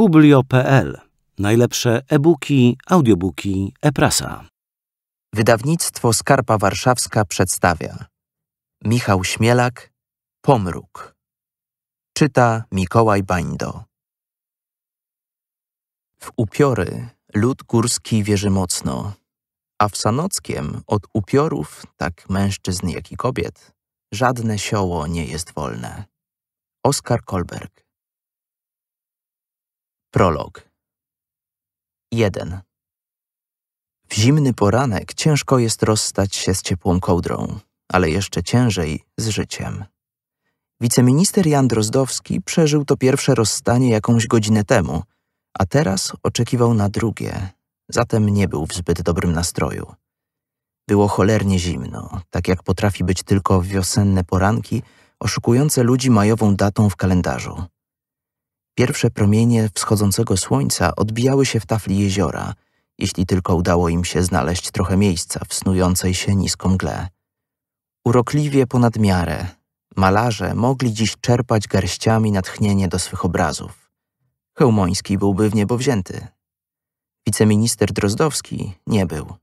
Publio.pl. Najlepsze e-booki, audiobooki, e-prasa. Wydawnictwo Skarpa Warszawska przedstawia Michał Śmielak Pomruk. Czyta Mikołaj Bańdo. W upiory lud górski wierzy mocno, a w Sanockiem od upiorów, tak mężczyzn jak i kobiet, żadne sioło nie jest wolne. Oskar Kolberg Prolog 1. W zimny poranek ciężko jest rozstać się z ciepłą kołdrą, ale jeszcze ciężej z życiem. Wiceminister Jan Drozdowski przeżył to pierwsze rozstanie jakąś godzinę temu, a teraz oczekiwał na drugie, zatem nie był w zbyt dobrym nastroju. Było cholernie zimno, tak jak potrafi być tylko wiosenne poranki, oszukujące ludzi majową datą w kalendarzu. Pierwsze promienie wschodzącego słońca odbijały się w tafli jeziora, jeśli tylko udało im się znaleźć trochę miejsca w snującej się niską mgle. Urokliwie ponad miarę, malarze mogli dziś czerpać garściami natchnienie do swych obrazów. Hełmoński byłby w niebo wzięty. Wiceminister Drozdowski nie był.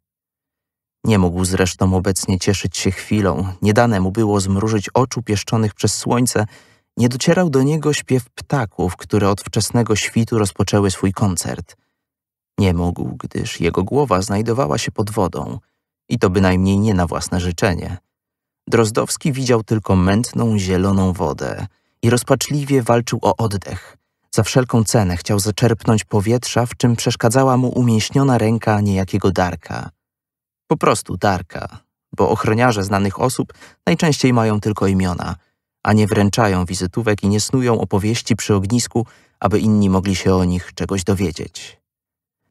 Nie mógł zresztą obecnie cieszyć się chwilą, nie dane mu było zmrużyć oczu pieszczonych przez słońce nie docierał do niego śpiew ptaków, które od wczesnego świtu rozpoczęły swój koncert. Nie mógł, gdyż jego głowa znajdowała się pod wodą i to bynajmniej nie na własne życzenie. Drozdowski widział tylko mętną, zieloną wodę i rozpaczliwie walczył o oddech. Za wszelką cenę chciał zaczerpnąć powietrza, w czym przeszkadzała mu umięśniona ręka niejakiego Darka. Po prostu Darka, bo ochroniarze znanych osób najczęściej mają tylko imiona – a nie wręczają wizytówek i nie snują opowieści przy ognisku, aby inni mogli się o nich czegoś dowiedzieć.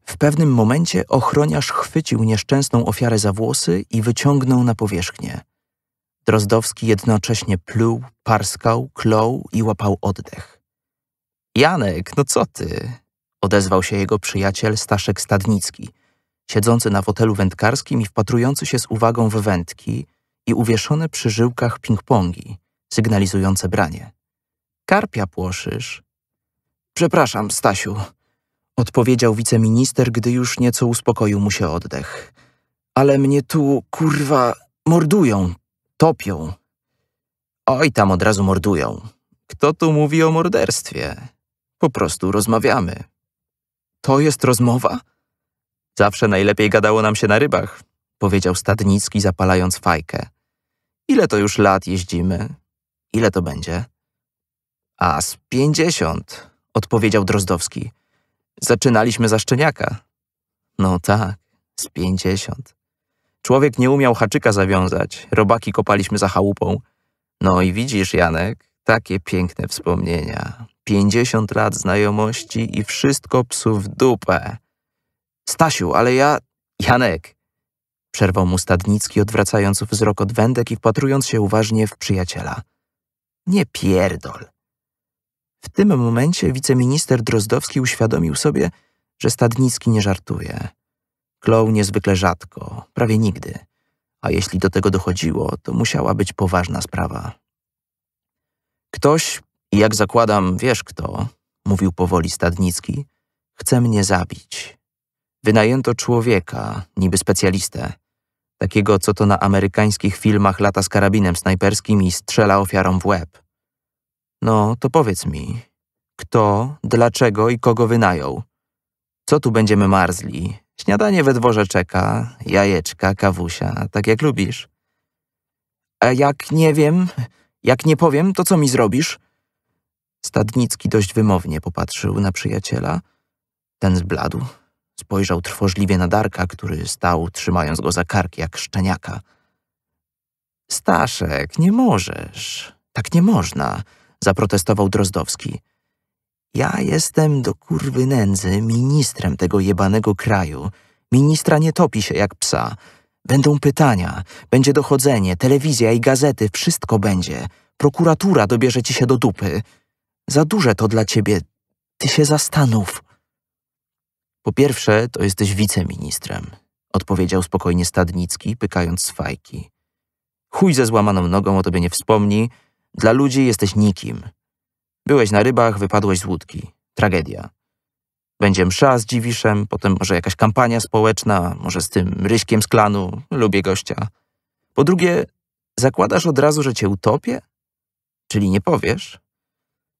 W pewnym momencie ochroniarz chwycił nieszczęsną ofiarę za włosy i wyciągnął na powierzchnię. Drozdowski jednocześnie pluł, parskał, klął i łapał oddech. Janek, no co ty? odezwał się jego przyjaciel Staszek Stadnicki, siedzący na fotelu wędkarskim i wpatrujący się z uwagą w wędki i uwieszone przy żyłkach ping-pongi sygnalizujące branie. Karpia płoszysz? Przepraszam, Stasiu, odpowiedział wiceminister, gdy już nieco uspokoił mu się oddech. Ale mnie tu, kurwa, mordują, topią. Oj, tam od razu mordują. Kto tu mówi o morderstwie? Po prostu rozmawiamy. To jest rozmowa? Zawsze najlepiej gadało nam się na rybach, powiedział Stadnicki, zapalając fajkę. Ile to już lat jeździmy? Ile to będzie? A z pięćdziesiąt, odpowiedział Drozdowski. Zaczynaliśmy za szczeniaka. No tak, z pięćdziesiąt. Człowiek nie umiał haczyka zawiązać, robaki kopaliśmy za chałupą. No i widzisz, Janek, takie piękne wspomnienia. Pięćdziesiąt lat znajomości i wszystko psu w dupę. Stasiu, ale ja... Janek! Przerwał mu Stadnicki, odwracając wzrok od wędek i wpatrując się uważnie w przyjaciela. Nie pierdol. W tym momencie wiceminister Drozdowski uświadomił sobie, że Stadnicki nie żartuje. Klął niezwykle rzadko, prawie nigdy. A jeśli do tego dochodziło, to musiała być poważna sprawa. Ktoś, jak zakładam, wiesz kto, mówił powoli Stadnicki, chce mnie zabić. Wynajęto człowieka, niby specjalistę takiego co to na amerykańskich filmach lata z karabinem snajperskim i strzela ofiarom w łeb. No, to powiedz mi, kto, dlaczego i kogo wynajął? Co tu będziemy marzli? Śniadanie we dworze czeka, jajeczka, kawusia, tak jak lubisz. A jak nie wiem, jak nie powiem, to co mi zrobisz? Stadnicki dość wymownie popatrzył na przyjaciela. Ten zbladł. Spojrzał trwożliwie na Darka, który stał, trzymając go za kark jak szczeniaka. Staszek, nie możesz. Tak nie można, zaprotestował Drozdowski. Ja jestem do kurwy nędzy ministrem tego jebanego kraju. Ministra nie topi się jak psa. Będą pytania, będzie dochodzenie, telewizja i gazety, wszystko będzie. Prokuratura dobierze ci się do dupy. Za duże to dla ciebie. Ty się zastanów. Po pierwsze, to jesteś wiceministrem, odpowiedział spokojnie Stadnicki, pykając z fajki. Chuj ze złamaną nogą o tobie nie wspomni. Dla ludzi jesteś nikim. Byłeś na rybach, wypadłeś z łódki. Tragedia. Będzie msza z dziwiszem, potem może jakaś kampania społeczna, może z tym ryśkiem z klanu, lubię gościa. Po drugie, zakładasz od razu, że cię utopię? Czyli nie powiesz?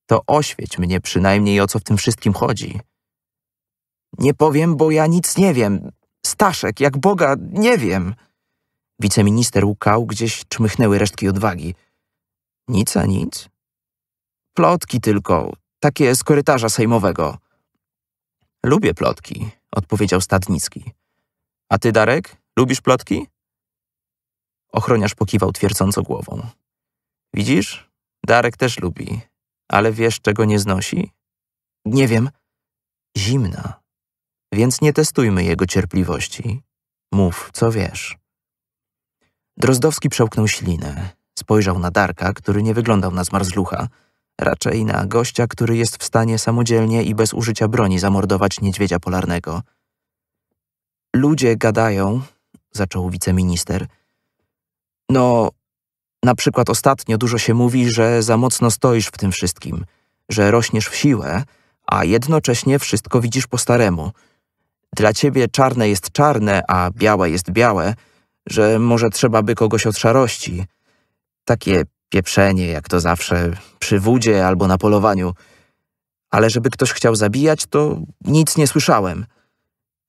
To oświeć mnie przynajmniej o co w tym wszystkim chodzi. Nie powiem, bo ja nic nie wiem. Staszek, jak Boga, nie wiem. Wiceminister łkał, gdzieś czmychnęły resztki odwagi. Nic a nic? Plotki tylko, takie z korytarza sejmowego. Lubię plotki, odpowiedział Stadnicki. A ty, Darek, lubisz plotki? Ochroniarz pokiwał twierdząco głową. Widzisz, Darek też lubi, ale wiesz, czego nie znosi? Nie wiem. Zimna więc nie testujmy jego cierpliwości. Mów, co wiesz. Drozdowski przełknął ślinę. Spojrzał na Darka, który nie wyglądał na zmarzlucha, raczej na gościa, który jest w stanie samodzielnie i bez użycia broni zamordować niedźwiedzia polarnego. Ludzie gadają, zaczął wiceminister. No, na przykład ostatnio dużo się mówi, że za mocno stoisz w tym wszystkim, że rośniesz w siłę, a jednocześnie wszystko widzisz po staremu – dla ciebie czarne jest czarne, a białe jest białe, że może trzeba by kogoś od szarości. Takie pieprzenie, jak to zawsze, przy wódzie albo na polowaniu. Ale żeby ktoś chciał zabijać, to nic nie słyszałem.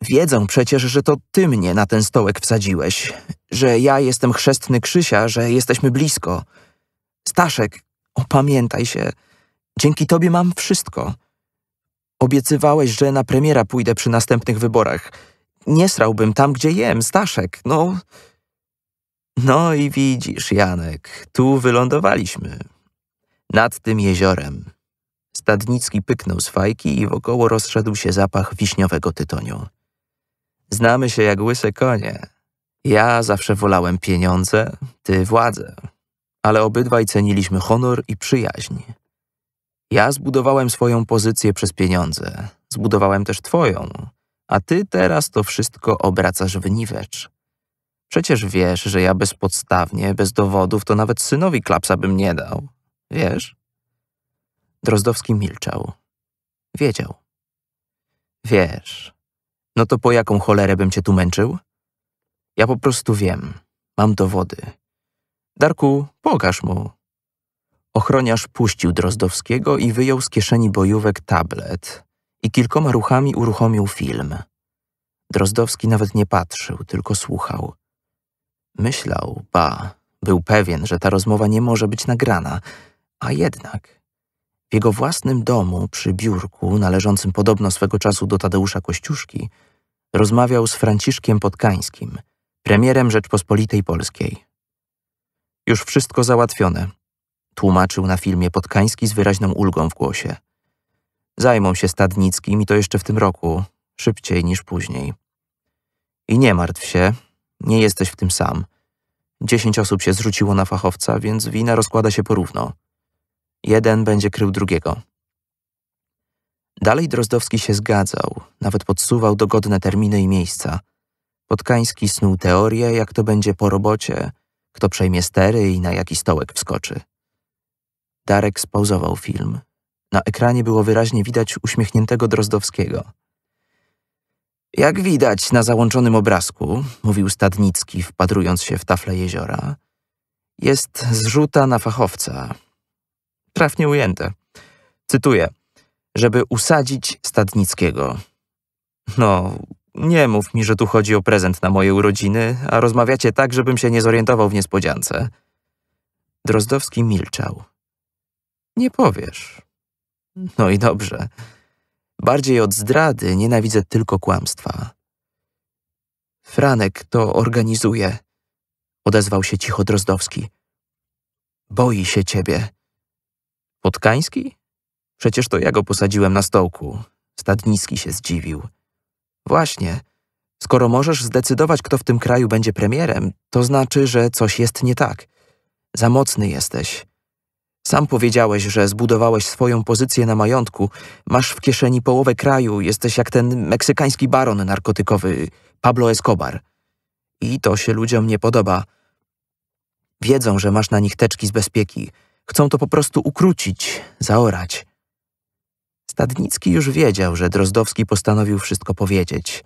Wiedzą przecież, że to ty mnie na ten stołek wsadziłeś, że ja jestem chrzestny Krzysia, że jesteśmy blisko. Staszek, opamiętaj się. Dzięki tobie mam wszystko. Obiecywałeś, że na premiera pójdę przy następnych wyborach. Nie srałbym tam, gdzie jem, Staszek, no... No i widzisz, Janek, tu wylądowaliśmy. Nad tym jeziorem. Stadnicki pyknął z fajki i wokoło rozszedł się zapach wiśniowego tytoniu. Znamy się jak łyse konie. Ja zawsze wolałem pieniądze, ty władzę. Ale obydwaj ceniliśmy honor i przyjaźń. Ja zbudowałem swoją pozycję przez pieniądze, zbudowałem też twoją, a ty teraz to wszystko obracasz w niwecz. Przecież wiesz, że ja bezpodstawnie, bez dowodów, to nawet synowi klapsa bym nie dał. Wiesz? Drozdowski milczał. Wiedział. Wiesz. No to po jaką cholerę bym cię tu męczył? Ja po prostu wiem. Mam dowody. Darku, pokaż mu. Ochroniarz puścił Drozdowskiego i wyjął z kieszeni bojówek tablet i kilkoma ruchami uruchomił film. Drozdowski nawet nie patrzył, tylko słuchał. Myślał, ba, był pewien, że ta rozmowa nie może być nagrana, a jednak. W jego własnym domu, przy biurku, należącym podobno swego czasu do Tadeusza Kościuszki, rozmawiał z Franciszkiem Podkańskim, premierem Rzeczpospolitej Polskiej. Już wszystko załatwione, tłumaczył na filmie Podkański z wyraźną ulgą w głosie. Zajmą się Stadnickim i to jeszcze w tym roku, szybciej niż później. I nie martw się, nie jesteś w tym sam. Dziesięć osób się zrzuciło na fachowca, więc wina rozkłada się porówno. Jeden będzie krył drugiego. Dalej Drozdowski się zgadzał, nawet podsuwał dogodne terminy i miejsca. Podkański snuł teorię, jak to będzie po robocie, kto przejmie stery i na jaki stołek wskoczy. Darek spauzował film. Na ekranie było wyraźnie widać uśmiechniętego Drozdowskiego. Jak widać na załączonym obrazku, mówił Stadnicki, wpatrując się w tafle jeziora, jest zrzuta na fachowca. Trafnie ujęte. Cytuję. Żeby usadzić Stadnickiego. No, nie mów mi, że tu chodzi o prezent na moje urodziny, a rozmawiacie tak, żebym się nie zorientował w niespodziance. Drozdowski milczał. Nie powiesz. No i dobrze. Bardziej od zdrady nienawidzę tylko kłamstwa. Franek to organizuje, odezwał się cicho Drozdowski. Boi się ciebie. Potkański? Przecież to ja go posadziłem na stołku. Stadnicki się zdziwił. Właśnie. Skoro możesz zdecydować, kto w tym kraju będzie premierem, to znaczy, że coś jest nie tak. Za mocny jesteś. Sam powiedziałeś, że zbudowałeś swoją pozycję na majątku, masz w kieszeni połowę kraju, jesteś jak ten meksykański baron narkotykowy Pablo Escobar. I to się ludziom nie podoba. Wiedzą, że masz na nich teczki z bezpieki. Chcą to po prostu ukrócić, zaorać. Stadnicki już wiedział, że Drozdowski postanowił wszystko powiedzieć.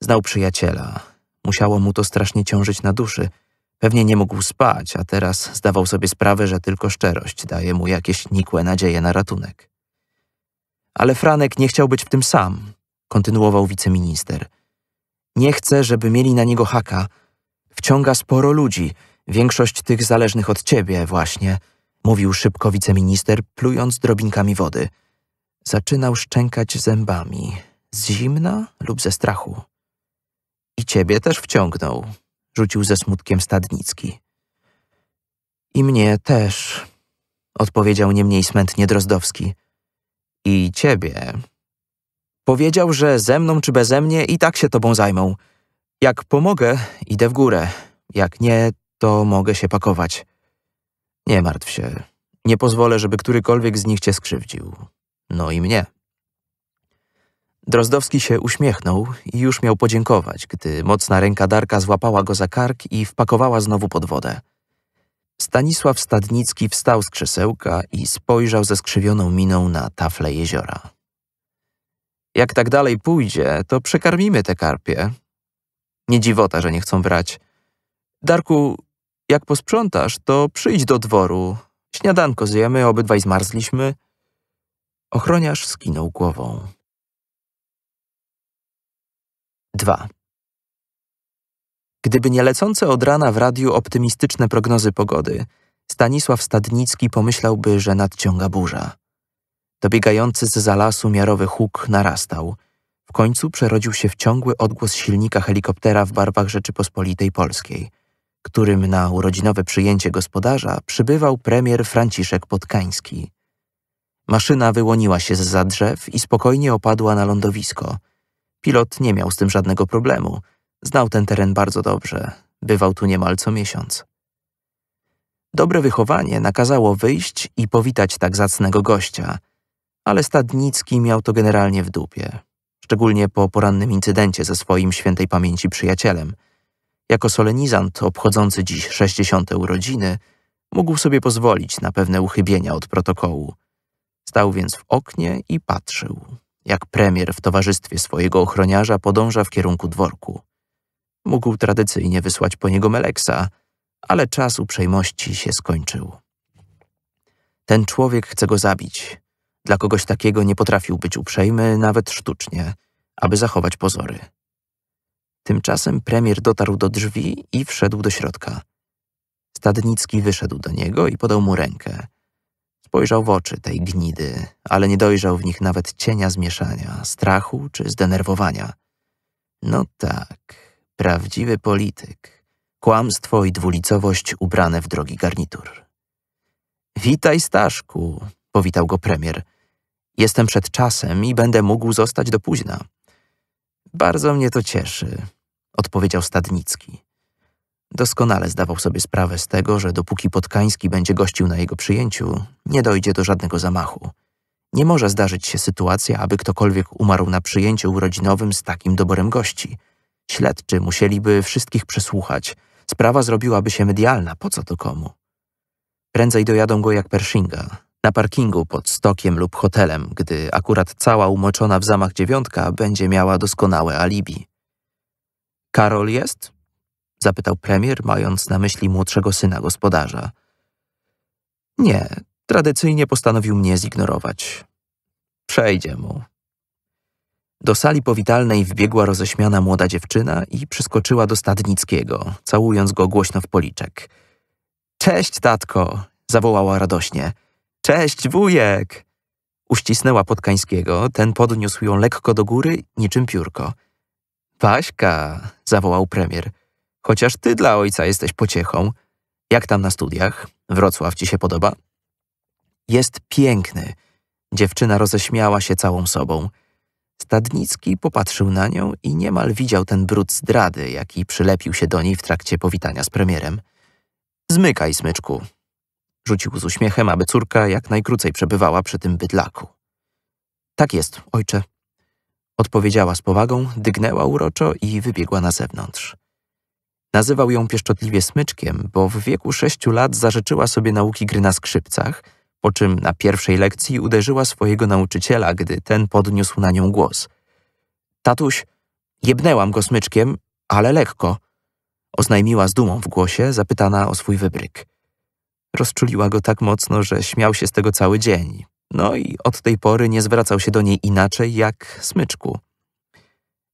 Znał przyjaciela. Musiało mu to strasznie ciążyć na duszy – Pewnie nie mógł spać, a teraz zdawał sobie sprawę, że tylko szczerość daje mu jakieś nikłe nadzieje na ratunek. Ale Franek nie chciał być w tym sam, kontynuował wiceminister. Nie chce, żeby mieli na niego haka. Wciąga sporo ludzi, większość tych zależnych od ciebie właśnie, mówił szybko wiceminister, plując drobinkami wody. Zaczynał szczękać zębami, z zimna lub ze strachu. I ciebie też wciągnął, rzucił ze smutkiem Stadnicki. I mnie też, odpowiedział nie mniej smętnie Drozdowski. I ciebie. Powiedział, że ze mną czy beze mnie i tak się tobą zajmą. Jak pomogę, idę w górę. Jak nie, to mogę się pakować. Nie martw się. Nie pozwolę, żeby którykolwiek z nich cię skrzywdził. No i mnie. Drozdowski się uśmiechnął i już miał podziękować, gdy mocna ręka Darka złapała go za kark i wpakowała znowu pod wodę. Stanisław Stadnicki wstał z krzesełka i spojrzał ze skrzywioną miną na tafle jeziora. Jak tak dalej pójdzie, to przekarmimy te karpie. Nie dziwota, że nie chcą brać. Darku, jak posprzątasz, to przyjdź do dworu. Śniadanko zjemy, obydwaj zmarzliśmy. Ochroniarz skinął głową. 2. Gdyby nie lecące od rana w radiu optymistyczne prognozy pogody, Stanisław Stadnicki pomyślałby, że nadciąga burza. Dobiegający z lasu miarowy huk narastał. W końcu przerodził się w ciągły odgłos silnika helikoptera w barwach Rzeczypospolitej Polskiej, którym na urodzinowe przyjęcie gospodarza przybywał premier Franciszek Podkański. Maszyna wyłoniła się z za drzew i spokojnie opadła na lądowisko – Pilot nie miał z tym żadnego problemu. Znał ten teren bardzo dobrze. Bywał tu niemal co miesiąc. Dobre wychowanie nakazało wyjść i powitać tak zacnego gościa, ale Stadnicki miał to generalnie w dupie, szczególnie po porannym incydencie ze swoim świętej pamięci przyjacielem. Jako solenizant obchodzący dziś 60. urodziny, mógł sobie pozwolić na pewne uchybienia od protokołu. Stał więc w oknie i patrzył jak premier w towarzystwie swojego ochroniarza podąża w kierunku dworku. Mógł tradycyjnie wysłać po niego Meleksa, ale czas uprzejmości się skończył. Ten człowiek chce go zabić. Dla kogoś takiego nie potrafił być uprzejmy, nawet sztucznie, aby zachować pozory. Tymczasem premier dotarł do drzwi i wszedł do środka. Stadnicki wyszedł do niego i podał mu rękę. Spojrzał w oczy tej gnidy, ale nie dojrzał w nich nawet cienia zmieszania, strachu czy zdenerwowania. No tak, prawdziwy polityk. Kłamstwo i dwulicowość ubrane w drogi garnitur. Witaj, Staszku, powitał go premier. Jestem przed czasem i będę mógł zostać do późna. Bardzo mnie to cieszy, odpowiedział Stadnicki. Doskonale zdawał sobie sprawę z tego, że dopóki Podkański będzie gościł na jego przyjęciu, nie dojdzie do żadnego zamachu. Nie może zdarzyć się sytuacja, aby ktokolwiek umarł na przyjęciu urodzinowym z takim doborem gości. Śledczy musieliby wszystkich przesłuchać. Sprawa zrobiłaby się medialna, po co to komu? Prędzej dojadą go jak Pershinga, na parkingu pod stokiem lub hotelem, gdy akurat cała umoczona w zamach dziewiątka będzie miała doskonałe alibi. Karol jest? Zapytał premier, mając na myśli młodszego syna gospodarza. Nie, tradycyjnie postanowił mnie zignorować. Przejdzie mu. Do sali powitalnej wbiegła roześmiana młoda dziewczyna i przyskoczyła do Stadnickiego, całując go głośno w policzek. Cześć, tatko! zawołała radośnie. Cześć, wujek! Uścisnęła Podkańskiego, ten podniósł ją lekko do góry, niczym piórko. Waśka! zawołał premier – Chociaż ty dla ojca jesteś pociechą. Jak tam na studiach? Wrocław ci się podoba? Jest piękny. Dziewczyna roześmiała się całą sobą. Stadnicki popatrzył na nią i niemal widział ten brud zdrady, jaki przylepił się do niej w trakcie powitania z premierem. Zmykaj, smyczku. Rzucił z uśmiechem, aby córka jak najkrócej przebywała przy tym bydlaku. Tak jest, ojcze. Odpowiedziała z powagą, dygnęła uroczo i wybiegła na zewnątrz. Nazywał ją pieszczotliwie smyczkiem, bo w wieku sześciu lat zażyczyła sobie nauki gry na skrzypcach, po czym na pierwszej lekcji uderzyła swojego nauczyciela, gdy ten podniósł na nią głos. Tatuś, jebnęłam go smyczkiem, ale lekko, oznajmiła z dumą w głosie, zapytana o swój wybryk. Rozczuliła go tak mocno, że śmiał się z tego cały dzień. No i od tej pory nie zwracał się do niej inaczej jak smyczku.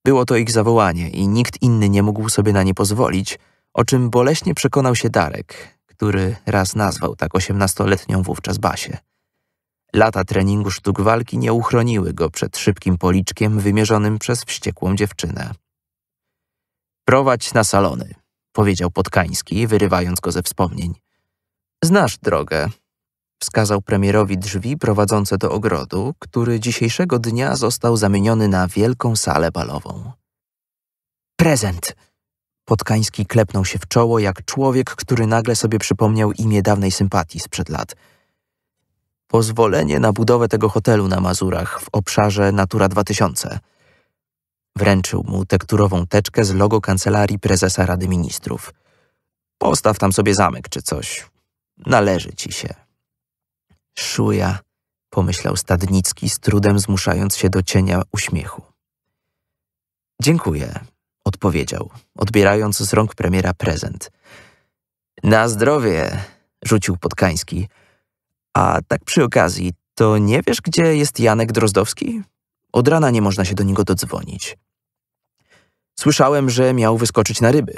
Było to ich zawołanie i nikt inny nie mógł sobie na nie pozwolić, o czym boleśnie przekonał się Darek, który raz nazwał tak osiemnastoletnią wówczas Basię. Lata treningu sztuk walki nie uchroniły go przed szybkim policzkiem wymierzonym przez wściekłą dziewczynę. Prowadź na salony, powiedział Podkański, wyrywając go ze wspomnień. Znasz drogę, Wskazał premierowi drzwi prowadzące do ogrodu, który dzisiejszego dnia został zamieniony na wielką salę balową. Prezent! Potkański klepnął się w czoło jak człowiek, który nagle sobie przypomniał imię dawnej sympatii sprzed lat. Pozwolenie na budowę tego hotelu na Mazurach w obszarze Natura 2000. Wręczył mu tekturową teczkę z logo kancelarii prezesa Rady Ministrów. Postaw tam sobie zamek czy coś. Należy ci się. Szuja, pomyślał Stadnicki z trudem zmuszając się do cienia uśmiechu. Dziękuję, odpowiedział, odbierając z rąk premiera prezent. Na zdrowie, rzucił Podkański. A tak przy okazji, to nie wiesz, gdzie jest Janek Drozdowski? Od rana nie można się do niego dodzwonić. Słyszałem, że miał wyskoczyć na ryby.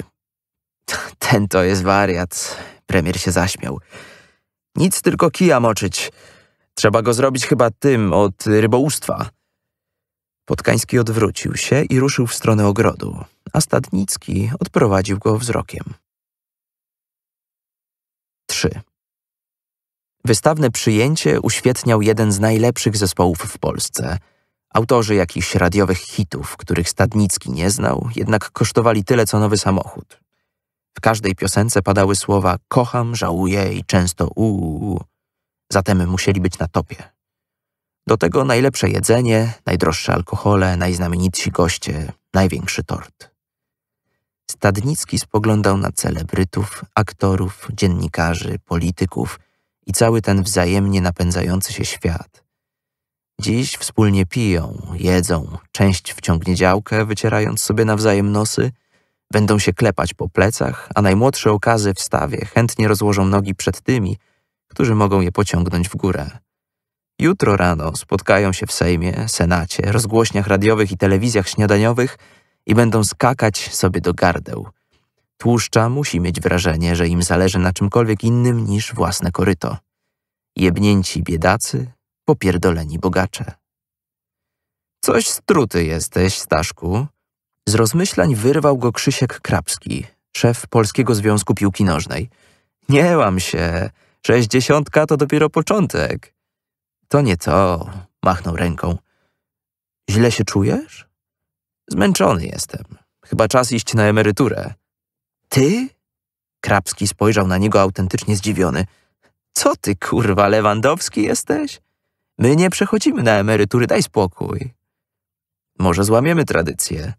Ten to jest wariat, premier się zaśmiał. Nic tylko kija moczyć. Trzeba go zrobić chyba tym od rybołówstwa. Potkański odwrócił się i ruszył w stronę ogrodu, a Stadnicki odprowadził go wzrokiem. 3. Wystawne przyjęcie uświetniał jeden z najlepszych zespołów w Polsce. Autorzy jakichś radiowych hitów, których Stadnicki nie znał, jednak kosztowali tyle co nowy samochód. W każdej piosence padały słowa kocham, żałuję i często uuu. Zatem musieli być na topie. Do tego najlepsze jedzenie, najdroższe alkohole, najznamienitsi goście, największy tort. Stadnicki spoglądał na celebrytów, aktorów, dziennikarzy, polityków i cały ten wzajemnie napędzający się świat. Dziś wspólnie piją, jedzą, część wciągnie działkę, wycierając sobie nawzajem nosy – Będą się klepać po plecach, a najmłodsze okazy w stawie chętnie rozłożą nogi przed tymi, którzy mogą je pociągnąć w górę. Jutro rano spotkają się w Sejmie, Senacie, rozgłośniach radiowych i telewizjach śniadaniowych i będą skakać sobie do gardeł. Tłuszcza musi mieć wrażenie, że im zależy na czymkolwiek innym niż własne koryto. Jebnięci biedacy, popierdoleni bogacze. Coś struty jesteś, Staszku, z rozmyślań wyrwał go Krzysiek Krapski, szef Polskiego Związku Piłki Nożnej. Nie łam się, sześćdziesiątka to dopiero początek. To nie to, machnął ręką. Źle się czujesz? Zmęczony jestem. Chyba czas iść na emeryturę. Ty? Krapski spojrzał na niego autentycznie zdziwiony. Co ty, kurwa, Lewandowski jesteś? My nie przechodzimy na emerytury, daj spokój. Może złamiemy tradycję.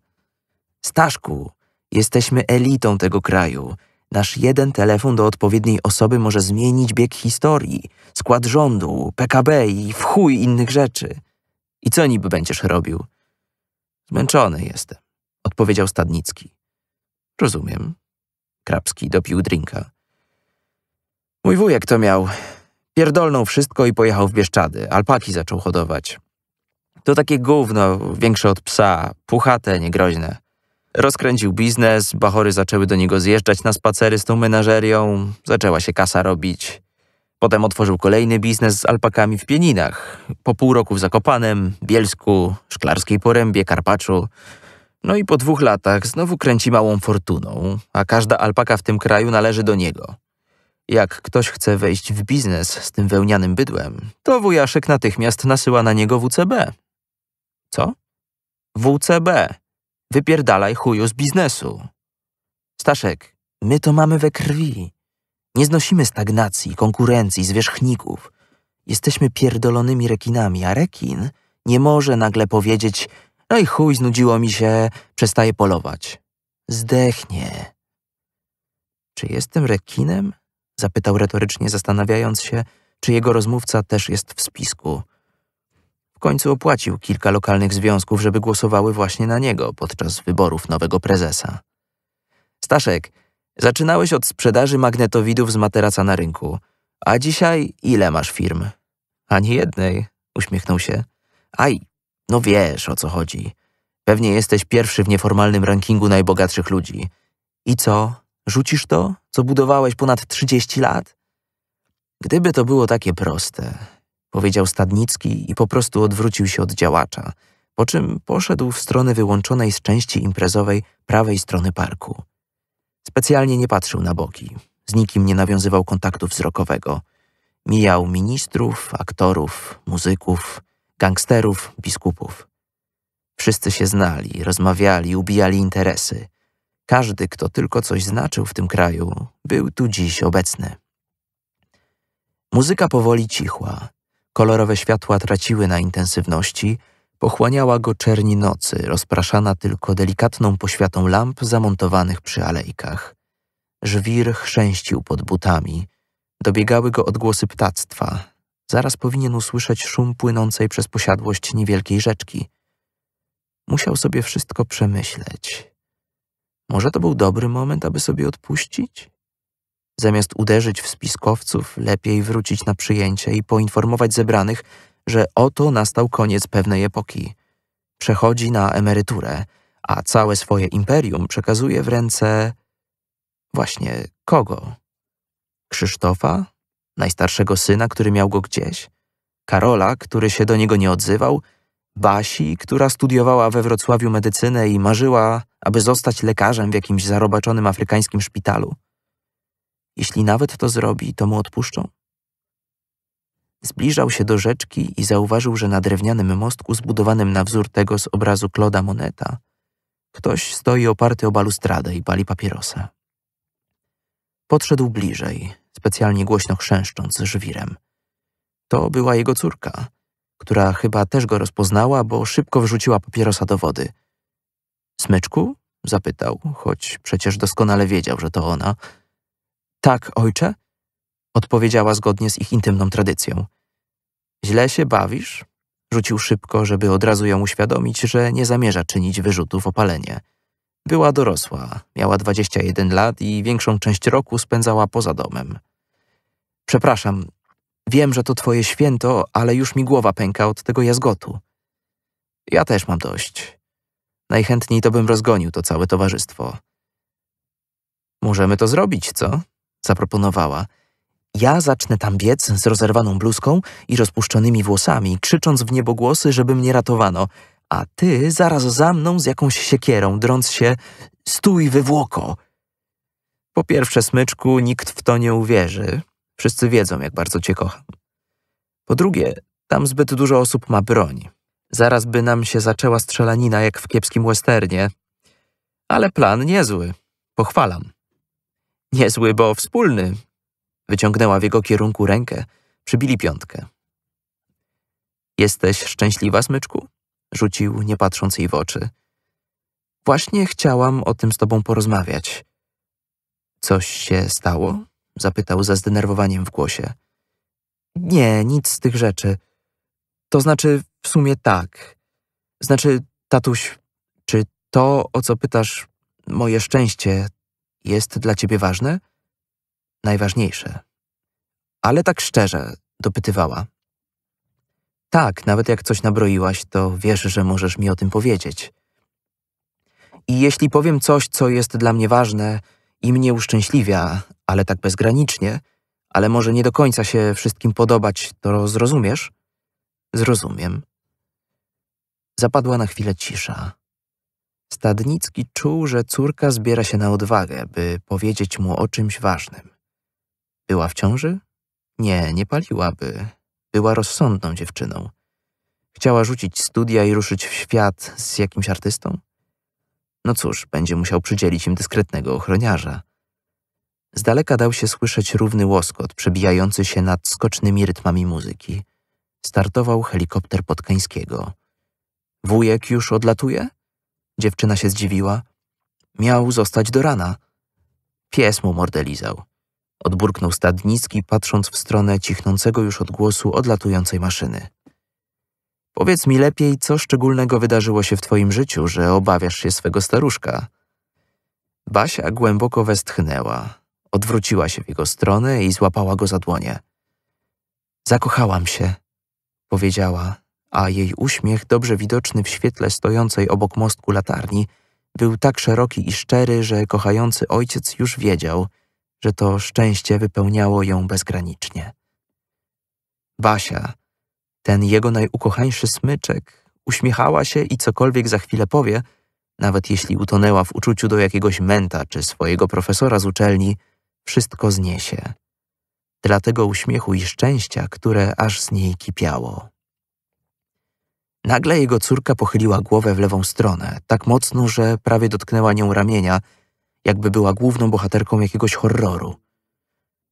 Staszku, jesteśmy elitą tego kraju. Nasz jeden telefon do odpowiedniej osoby może zmienić bieg historii, skład rządu, PKB i w chuj innych rzeczy. I co niby będziesz robił? Zmęczony jestem, odpowiedział Stadnicki. Rozumiem. Krapski dopił drinka. Mój wujek to miał. Pierdolnął wszystko i pojechał w Bieszczady. Alpaki zaczął hodować. To takie gówno, większe od psa, puchate, niegroźne. Rozkręcił biznes, bachory zaczęły do niego zjeżdżać na spacery z tą menażerią, zaczęła się kasa robić. Potem otworzył kolejny biznes z alpakami w Pieninach. Po pół roku w Zakopanem, Bielsku, Szklarskiej Porębie, Karpaczu. No i po dwóch latach znowu kręci małą fortuną, a każda alpaka w tym kraju należy do niego. Jak ktoś chce wejść w biznes z tym wełnianym bydłem, to wujaszek natychmiast nasyła na niego WCB. Co? WCB. Wypierdalaj chuju z biznesu. Staszek, my to mamy we krwi. Nie znosimy stagnacji, konkurencji, zwierzchników. Jesteśmy pierdolonymi rekinami, a rekin nie może nagle powiedzieć no i chuj, znudziło mi się, przestaję polować. Zdechnie. Czy jestem rekinem? Zapytał retorycznie, zastanawiając się, czy jego rozmówca też jest w spisku. W końcu opłacił kilka lokalnych związków, żeby głosowały właśnie na niego podczas wyborów nowego prezesa. Staszek, zaczynałeś od sprzedaży magnetowidów z materaca na rynku, a dzisiaj ile masz firm? Ani jednej, uśmiechnął się. Aj, no wiesz o co chodzi. Pewnie jesteś pierwszy w nieformalnym rankingu najbogatszych ludzi. I co? Rzucisz to, co budowałeś ponad 30 lat? Gdyby to było takie proste, powiedział Stadnicki i po prostu odwrócił się od działacza, po czym poszedł w stronę wyłączonej z części imprezowej prawej strony parku. Specjalnie nie patrzył na boki, z nikim nie nawiązywał kontaktu wzrokowego. Mijał ministrów, aktorów, muzyków, gangsterów, biskupów. Wszyscy się znali, rozmawiali, ubijali interesy. Każdy, kto tylko coś znaczył w tym kraju, był tu dziś obecny. Muzyka powoli cichła. Kolorowe światła traciły na intensywności, pochłaniała go czerni nocy, rozpraszana tylko delikatną poświatą lamp zamontowanych przy alejkach. Żwir chrzęścił pod butami. Dobiegały go odgłosy ptactwa. Zaraz powinien usłyszeć szum płynącej przez posiadłość niewielkiej rzeczki. Musiał sobie wszystko przemyśleć. Może to był dobry moment, aby sobie odpuścić? Zamiast uderzyć w spiskowców, lepiej wrócić na przyjęcie i poinformować zebranych, że oto nastał koniec pewnej epoki. Przechodzi na emeryturę, a całe swoje imperium przekazuje w ręce. właśnie kogo? Krzysztofa, najstarszego syna, który miał go gdzieś, Karola, który się do niego nie odzywał, Basi, która studiowała we Wrocławiu medycynę i marzyła, aby zostać lekarzem w jakimś zarobaczonym afrykańskim szpitalu. Jeśli nawet to zrobi, to mu odpuszczą? Zbliżał się do rzeczki i zauważył, że na drewnianym mostku zbudowanym na wzór tego z obrazu Kloda Moneta ktoś stoi oparty o balustradę i pali papierosa. Podszedł bliżej, specjalnie głośno chrzęszcząc żwirem. To była jego córka, która chyba też go rozpoznała, bo szybko wrzuciła papierosa do wody. Smyczku? zapytał, choć przecież doskonale wiedział, że to ona – tak, ojcze? Odpowiedziała zgodnie z ich intymną tradycją. Źle się bawisz? Rzucił szybko, żeby od razu ją uświadomić, że nie zamierza czynić wyrzutów opalenie. Była dorosła, miała 21 lat i większą część roku spędzała poza domem. Przepraszam, wiem, że to twoje święto, ale już mi głowa pęka od tego jazgotu. Ja też mam dość. Najchętniej to bym rozgonił to całe towarzystwo. Możemy to zrobić, co? zaproponowała. Ja zacznę tam biec z rozerwaną bluzką i rozpuszczonymi włosami, krzycząc w niebogłosy, żeby mnie ratowano, a ty zaraz za mną z jakąś siekierą, drąc się stój wywłoko. Po pierwsze, smyczku, nikt w to nie uwierzy. Wszyscy wiedzą, jak bardzo cię kocham. Po drugie, tam zbyt dużo osób ma broń. Zaraz by nam się zaczęła strzelanina jak w kiepskim westernie. Ale plan niezły. Pochwalam. Niezły, bo wspólny. Wyciągnęła w jego kierunku rękę. Przybili piątkę. Jesteś szczęśliwa, smyczku? Rzucił, nie patrząc jej w oczy. Właśnie chciałam o tym z tobą porozmawiać. Coś się stało? Zapytał za zdenerwowaniem w głosie. Nie, nic z tych rzeczy. To znaczy, w sumie tak. Znaczy, tatuś, czy to, o co pytasz, moje szczęście, jest dla ciebie ważne? Najważniejsze. Ale tak szczerze, dopytywała. Tak, nawet jak coś nabroiłaś, to wiesz, że możesz mi o tym powiedzieć. I jeśli powiem coś, co jest dla mnie ważne i mnie uszczęśliwia, ale tak bezgranicznie, ale może nie do końca się wszystkim podobać, to zrozumiesz? Zrozumiem. Zapadła na chwilę cisza. Stadnicki czuł, że córka zbiera się na odwagę, by powiedzieć mu o czymś ważnym. Była w ciąży? Nie, nie paliłaby. Była rozsądną dziewczyną. Chciała rzucić studia i ruszyć w świat z jakimś artystą? No cóż, będzie musiał przydzielić im dyskretnego ochroniarza. Z daleka dał się słyszeć równy łoskot, przebijający się nad skocznymi rytmami muzyki. Startował helikopter Potkańskiego. Wujek już odlatuje? Dziewczyna się zdziwiła. Miał zostać do rana. Pies mu mordelizał. Odburknął Stadnicki, patrząc w stronę cichnącego już odgłosu odlatującej maszyny. Powiedz mi lepiej, co szczególnego wydarzyło się w twoim życiu, że obawiasz się swego staruszka. Basia głęboko westchnęła. Odwróciła się w jego stronę i złapała go za dłonie. Zakochałam się, powiedziała, a jej uśmiech, dobrze widoczny w świetle stojącej obok mostku latarni, był tak szeroki i szczery, że kochający ojciec już wiedział, że to szczęście wypełniało ją bezgranicznie. Basia, ten jego najukochańszy smyczek, uśmiechała się i cokolwiek za chwilę powie, nawet jeśli utonęła w uczuciu do jakiegoś menta czy swojego profesora z uczelni, wszystko zniesie. Dla tego uśmiechu i szczęścia, które aż z niej kipiało. Nagle jego córka pochyliła głowę w lewą stronę, tak mocno, że prawie dotknęła nią ramienia, jakby była główną bohaterką jakiegoś horroru.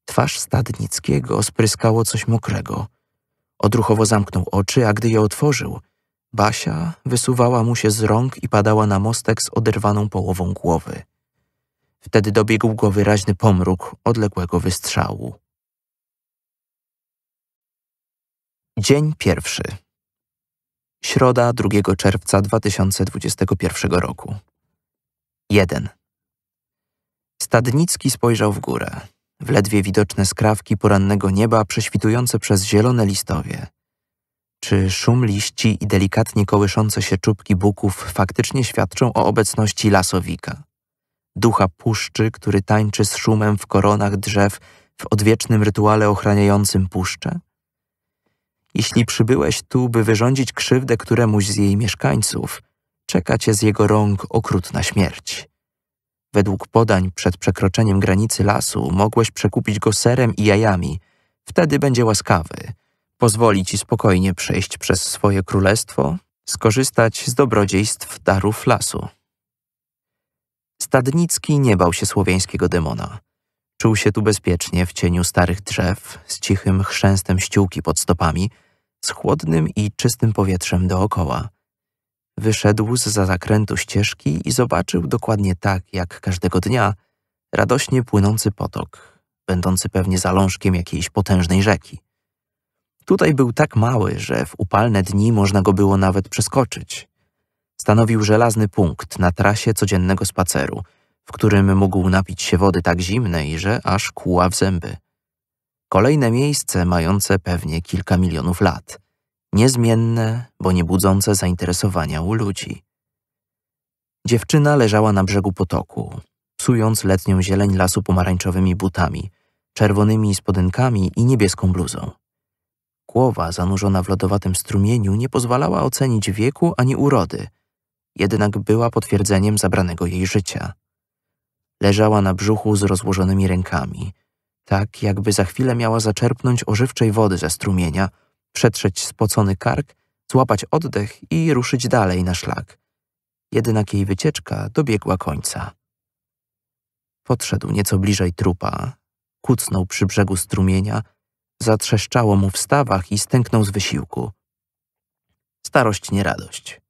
Twarz Stadnickiego spryskało coś mokrego. Odruchowo zamknął oczy, a gdy je otworzył, Basia wysuwała mu się z rąk i padała na mostek z oderwaną połową głowy. Wtedy dobiegł go wyraźny pomruk odległego wystrzału. Dzień pierwszy. Środa 2 czerwca 2021 roku. 1. Stadnicki spojrzał w górę, w ledwie widoczne skrawki porannego nieba prześwitujące przez zielone listowie. Czy szum liści i delikatnie kołyszące się czubki buków faktycznie świadczą o obecności lasowika? Ducha puszczy, który tańczy z szumem w koronach drzew w odwiecznym rytuale ochraniającym puszczę? jeśli przybyłeś tu, by wyrządzić krzywdę któremuś z jej mieszkańców, czeka cię z jego rąk okrutna śmierć. Według podań przed przekroczeniem granicy lasu mogłeś przekupić go serem i jajami, wtedy będzie łaskawy, pozwoli ci spokojnie przejść przez swoje królestwo, skorzystać z dobrodziejstw darów lasu. Stadnicki nie bał się słowiańskiego demona. Czuł się tu bezpiecznie w cieniu starych drzew, z cichym chrzęstem ściółki pod stopami – z chłodnym i czystym powietrzem dookoła. Wyszedł z za zakrętu ścieżki i zobaczył dokładnie tak, jak każdego dnia, radośnie płynący potok, będący pewnie zalążkiem jakiejś potężnej rzeki. Tutaj był tak mały, że w upalne dni można go było nawet przeskoczyć. Stanowił żelazny punkt na trasie codziennego spaceru, w którym mógł napić się wody tak zimnej, że aż kuła w zęby. Kolejne miejsce mające pewnie kilka milionów lat, niezmienne, bo nie budzące zainteresowania u ludzi. Dziewczyna leżała na brzegu potoku, psując letnią zieleń lasu pomarańczowymi butami, czerwonymi spodynkami i niebieską bluzą. Głowa zanurzona w lodowatym strumieniu nie pozwalała ocenić wieku ani urody, jednak była potwierdzeniem zabranego jej życia. Leżała na brzuchu z rozłożonymi rękami – tak jakby za chwilę miała zaczerpnąć ożywczej wody ze strumienia, przetrzeć spocony kark, złapać oddech i ruszyć dalej na szlak. Jednak jej wycieczka dobiegła końca. Podszedł nieco bliżej trupa, kucnął przy brzegu strumienia, zatrzeszczało mu w stawach i stęknął z wysiłku. Starość nie radość.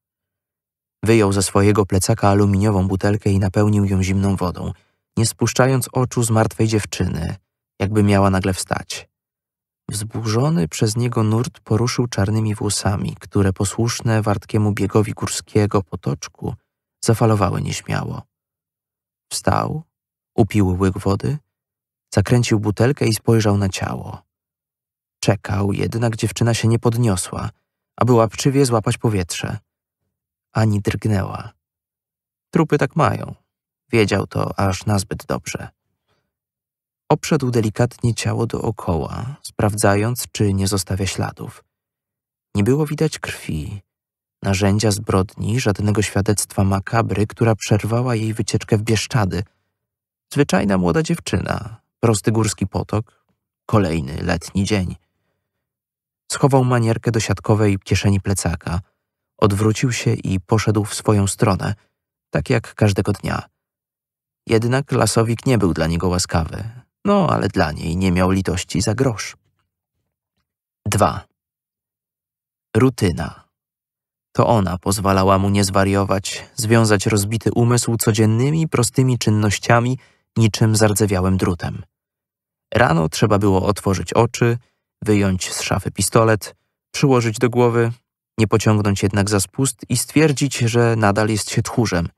Wyjął ze swojego plecaka aluminiową butelkę i napełnił ją zimną wodą, nie spuszczając oczu z martwej dziewczyny, jakby miała nagle wstać. Wzburzony przez niego nurt poruszył czarnymi włosami, które posłuszne wartkiemu biegowi górskiego potoczku zafalowały nieśmiało. Wstał, upił łyk wody, zakręcił butelkę i spojrzał na ciało. Czekał, jednak dziewczyna się nie podniosła, aby łapczywie złapać powietrze. Ani drgnęła. Trupy tak mają. Wiedział to aż nazbyt dobrze. Obszedł delikatnie ciało dookoła, sprawdzając, czy nie zostawia śladów. Nie było widać krwi, narzędzia zbrodni, żadnego świadectwa makabry, która przerwała jej wycieczkę w Bieszczady. Zwyczajna młoda dziewczyna, prosty górski potok, kolejny letni dzień. Schował manierkę do siatkowej kieszeni plecaka, odwrócił się i poszedł w swoją stronę, tak jak każdego dnia. Jednak lasowik nie był dla niego łaskawy. No, ale dla niej nie miał litości za grosz. 2. Rutyna. To ona pozwalała mu nie zwariować, związać rozbity umysł codziennymi, prostymi czynnościami, niczym zardzewiałym drutem. Rano trzeba było otworzyć oczy, wyjąć z szafy pistolet, przyłożyć do głowy, nie pociągnąć jednak za spust i stwierdzić, że nadal jest się tchórzem.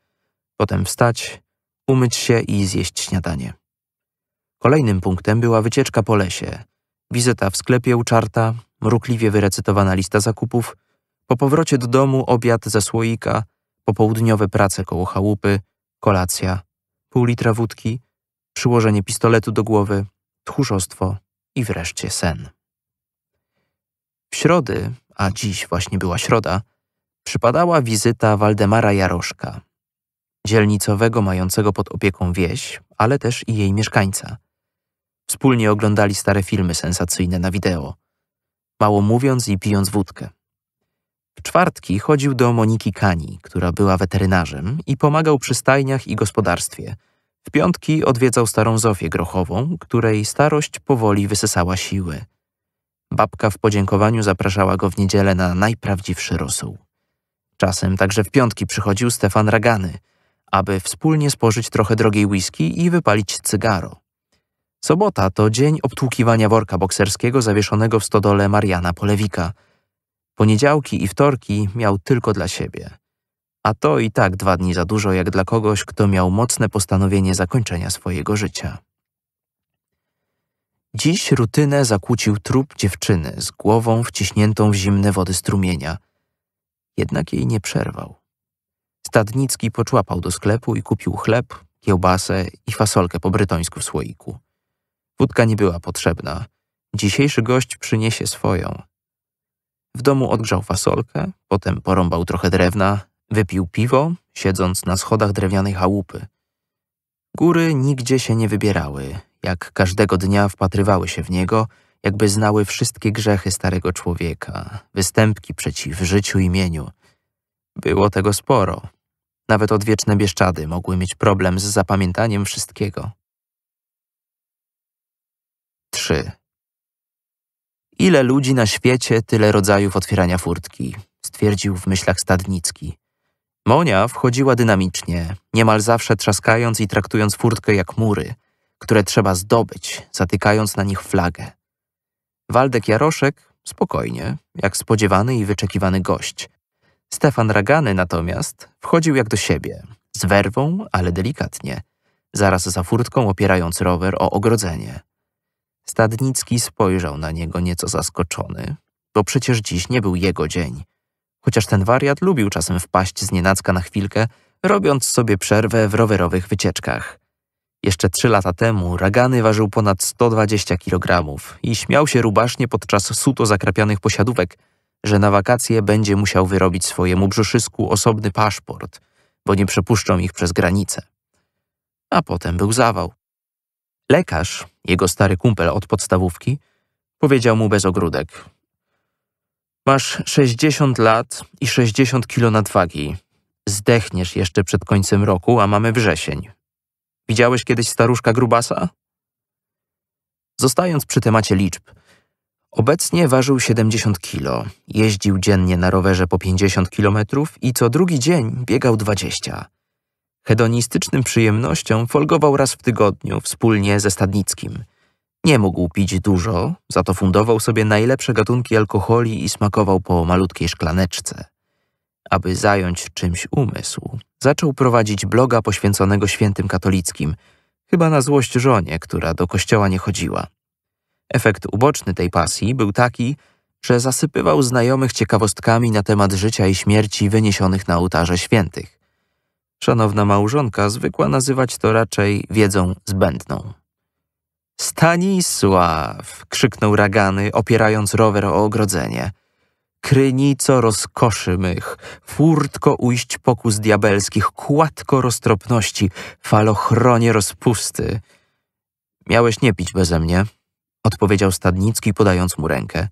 Potem wstać, umyć się i zjeść śniadanie. Kolejnym punktem była wycieczka po lesie. Wizyta w sklepie u mrukliwie wyrecytowana lista zakupów, po powrocie do domu obiad ze słoika, popołudniowe prace koło chałupy, kolacja, pół litra wódki, przyłożenie pistoletu do głowy, tchórzostwo i wreszcie sen. W środy, a dziś właśnie była środa, przypadała wizyta Waldemara Jaroszka, dzielnicowego mającego pod opieką wieś, ale też i jej mieszkańca. Wspólnie oglądali stare filmy sensacyjne na wideo, mało mówiąc i pijąc wódkę. W czwartki chodził do Moniki Kani, która była weterynarzem i pomagał przy stajniach i gospodarstwie. W piątki odwiedzał starą Zofię Grochową, której starość powoli wysysała siły. Babka w podziękowaniu zapraszała go w niedzielę na najprawdziwszy rosół. Czasem także w piątki przychodził Stefan Ragany, aby wspólnie spożyć trochę drogiej whisky i wypalić cygaro. Sobota to dzień obtłukiwania worka bokserskiego zawieszonego w stodole Mariana Polewika. Poniedziałki i wtorki miał tylko dla siebie. A to i tak dwa dni za dużo jak dla kogoś, kto miał mocne postanowienie zakończenia swojego życia. Dziś rutynę zakłócił trup dziewczyny z głową wciśniętą w zimne wody strumienia. Jednak jej nie przerwał. Stadnicki poczłapał do sklepu i kupił chleb, kiełbasę i fasolkę po brytońsku w słoiku. Wódka nie była potrzebna. Dzisiejszy gość przyniesie swoją. W domu odgrzał fasolkę, potem porąbał trochę drewna, wypił piwo, siedząc na schodach drewnianej chałupy. Góry nigdzie się nie wybierały, jak każdego dnia wpatrywały się w niego, jakby znały wszystkie grzechy starego człowieka, występki przeciw życiu i mieniu. Było tego sporo. Nawet odwieczne bieszczady mogły mieć problem z zapamiętaniem wszystkiego trzy. Ile ludzi na świecie, tyle rodzajów otwierania furtki, stwierdził w myślach Stadnicki. Monia wchodziła dynamicznie, niemal zawsze trzaskając i traktując furtkę jak mury, które trzeba zdobyć, zatykając na nich flagę. Waldek Jaroszek spokojnie, jak spodziewany i wyczekiwany gość. Stefan Ragany natomiast wchodził jak do siebie, z werwą, ale delikatnie, zaraz za furtką opierając rower o ogrodzenie. Stadnicki spojrzał na niego nieco zaskoczony, bo przecież dziś nie był jego dzień. Chociaż ten wariat lubił czasem wpaść z nienacka na chwilkę, robiąc sobie przerwę w rowerowych wycieczkach. Jeszcze trzy lata temu Ragany ważył ponad 120 kg i śmiał się rubasznie podczas suto zakrapianych posiadówek, że na wakacje będzie musiał wyrobić swojemu brzuszysku osobny paszport, bo nie przepuszczą ich przez granicę. A potem był zawał. Lekarz, jego stary kumpel od podstawówki, powiedział mu bez ogródek. Masz 60 lat i 60 kilo nadwagi. Zdechniesz jeszcze przed końcem roku, a mamy wrzesień. Widziałeś kiedyś staruszka grubasa? Zostając przy temacie liczb, obecnie ważył 70 kilo, jeździł dziennie na rowerze po 50 kilometrów i co drugi dzień biegał 20 hedonistycznym przyjemnością folgował raz w tygodniu wspólnie ze Stadnickim. Nie mógł pić dużo, za to fundował sobie najlepsze gatunki alkoholi i smakował po malutkiej szklaneczce. Aby zająć czymś umysł, zaczął prowadzić bloga poświęconego świętym katolickim, chyba na złość żonie, która do kościoła nie chodziła. Efekt uboczny tej pasji był taki, że zasypywał znajomych ciekawostkami na temat życia i śmierci wyniesionych na ołtarze świętych. Szanowna małżonka zwykła nazywać to raczej wiedzą zbędną. Stanisław! krzyknął ragany, opierając rower o ogrodzenie. Krynico rozkoszy mych, furtko ujść pokus diabelskich, kładko roztropności, falochronie rozpusty. Miałeś nie pić beze mnie, odpowiedział Stadnicki, podając mu rękę.